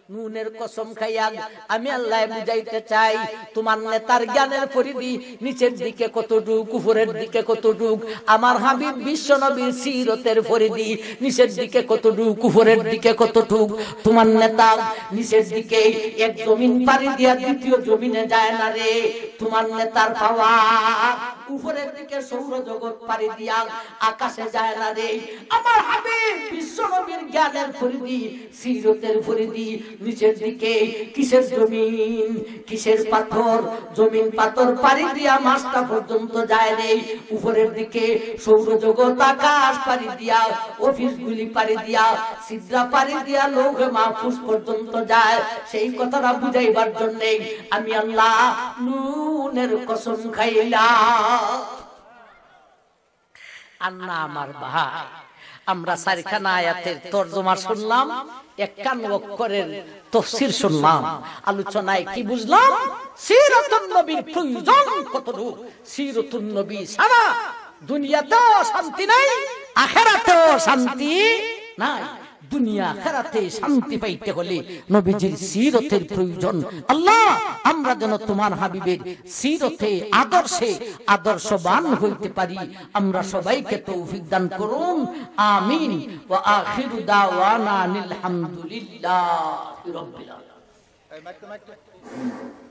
B: নুনের কসম খাইয়া আমি আল্লাহ বুঝাইতে চাই তোমার নেতার জ্ঞানের পরিধি নিচের দিকে কতটুক উপরের দিকে কতটুক আমার হাবিব বিশ্ব নবীর সিরতের পরিধি নিচের দিকে কতটুক উপরের দিকে কতটুক তোমার নেতা নিচের দিকে এক জমিন পাড়ি দিয়া দ্বিতীয় জমিনে যায় না রে তোমার নেতার পাওয়া উপরের দিকে সৌরজগৎ পারি দিয়া আকাশে যায় না রে আমার হাবি বিশ্বনবীর জ্ঞানের পরিধি সিরতের পরিধি নিচের দিকে কিসের জমিন কিসের পাথর জমিন পাথর পারি দিয়া মাসটা পর্যন্ত যায় রে উপরের দিকে সৌরজগৎ আকাশ পারি দিয়া অফিস গুলি পারি দিয়া সিদ্রা পারি দিয়া লৌহে মাহফুজ পর্যন্ত যায় সেই কথাটা বুঝাইবার জন্যে আমি আল্লাহ নূর নুনের কসম খাইলা আন্না আমার ভাই আমরা সারিখানা আয়াতের তর্জমা শুনলাম তফসির শুনলাম আলোচনায় কি বুঝলাম সিরতুন নবীর প্রয়োজন কতটুক সিরতুন নবী সারা দুনিয়াতেও শান্তি নাই আখেরাতেও শান্তি নাই দুনিয়া খেরাতে শান্তি পাইতে হলে নবীজির সিরতের প্রয়োজন আল্লাহ আমরা যেন তোমার হাবিবের সিরতে আদর্শে আদর্শবান হইতে পারি আমরা সবাইকে তৌফিক দান করুন আমিন ওয়া আখিরু দাওয়ানা রাব্বিল আলামিন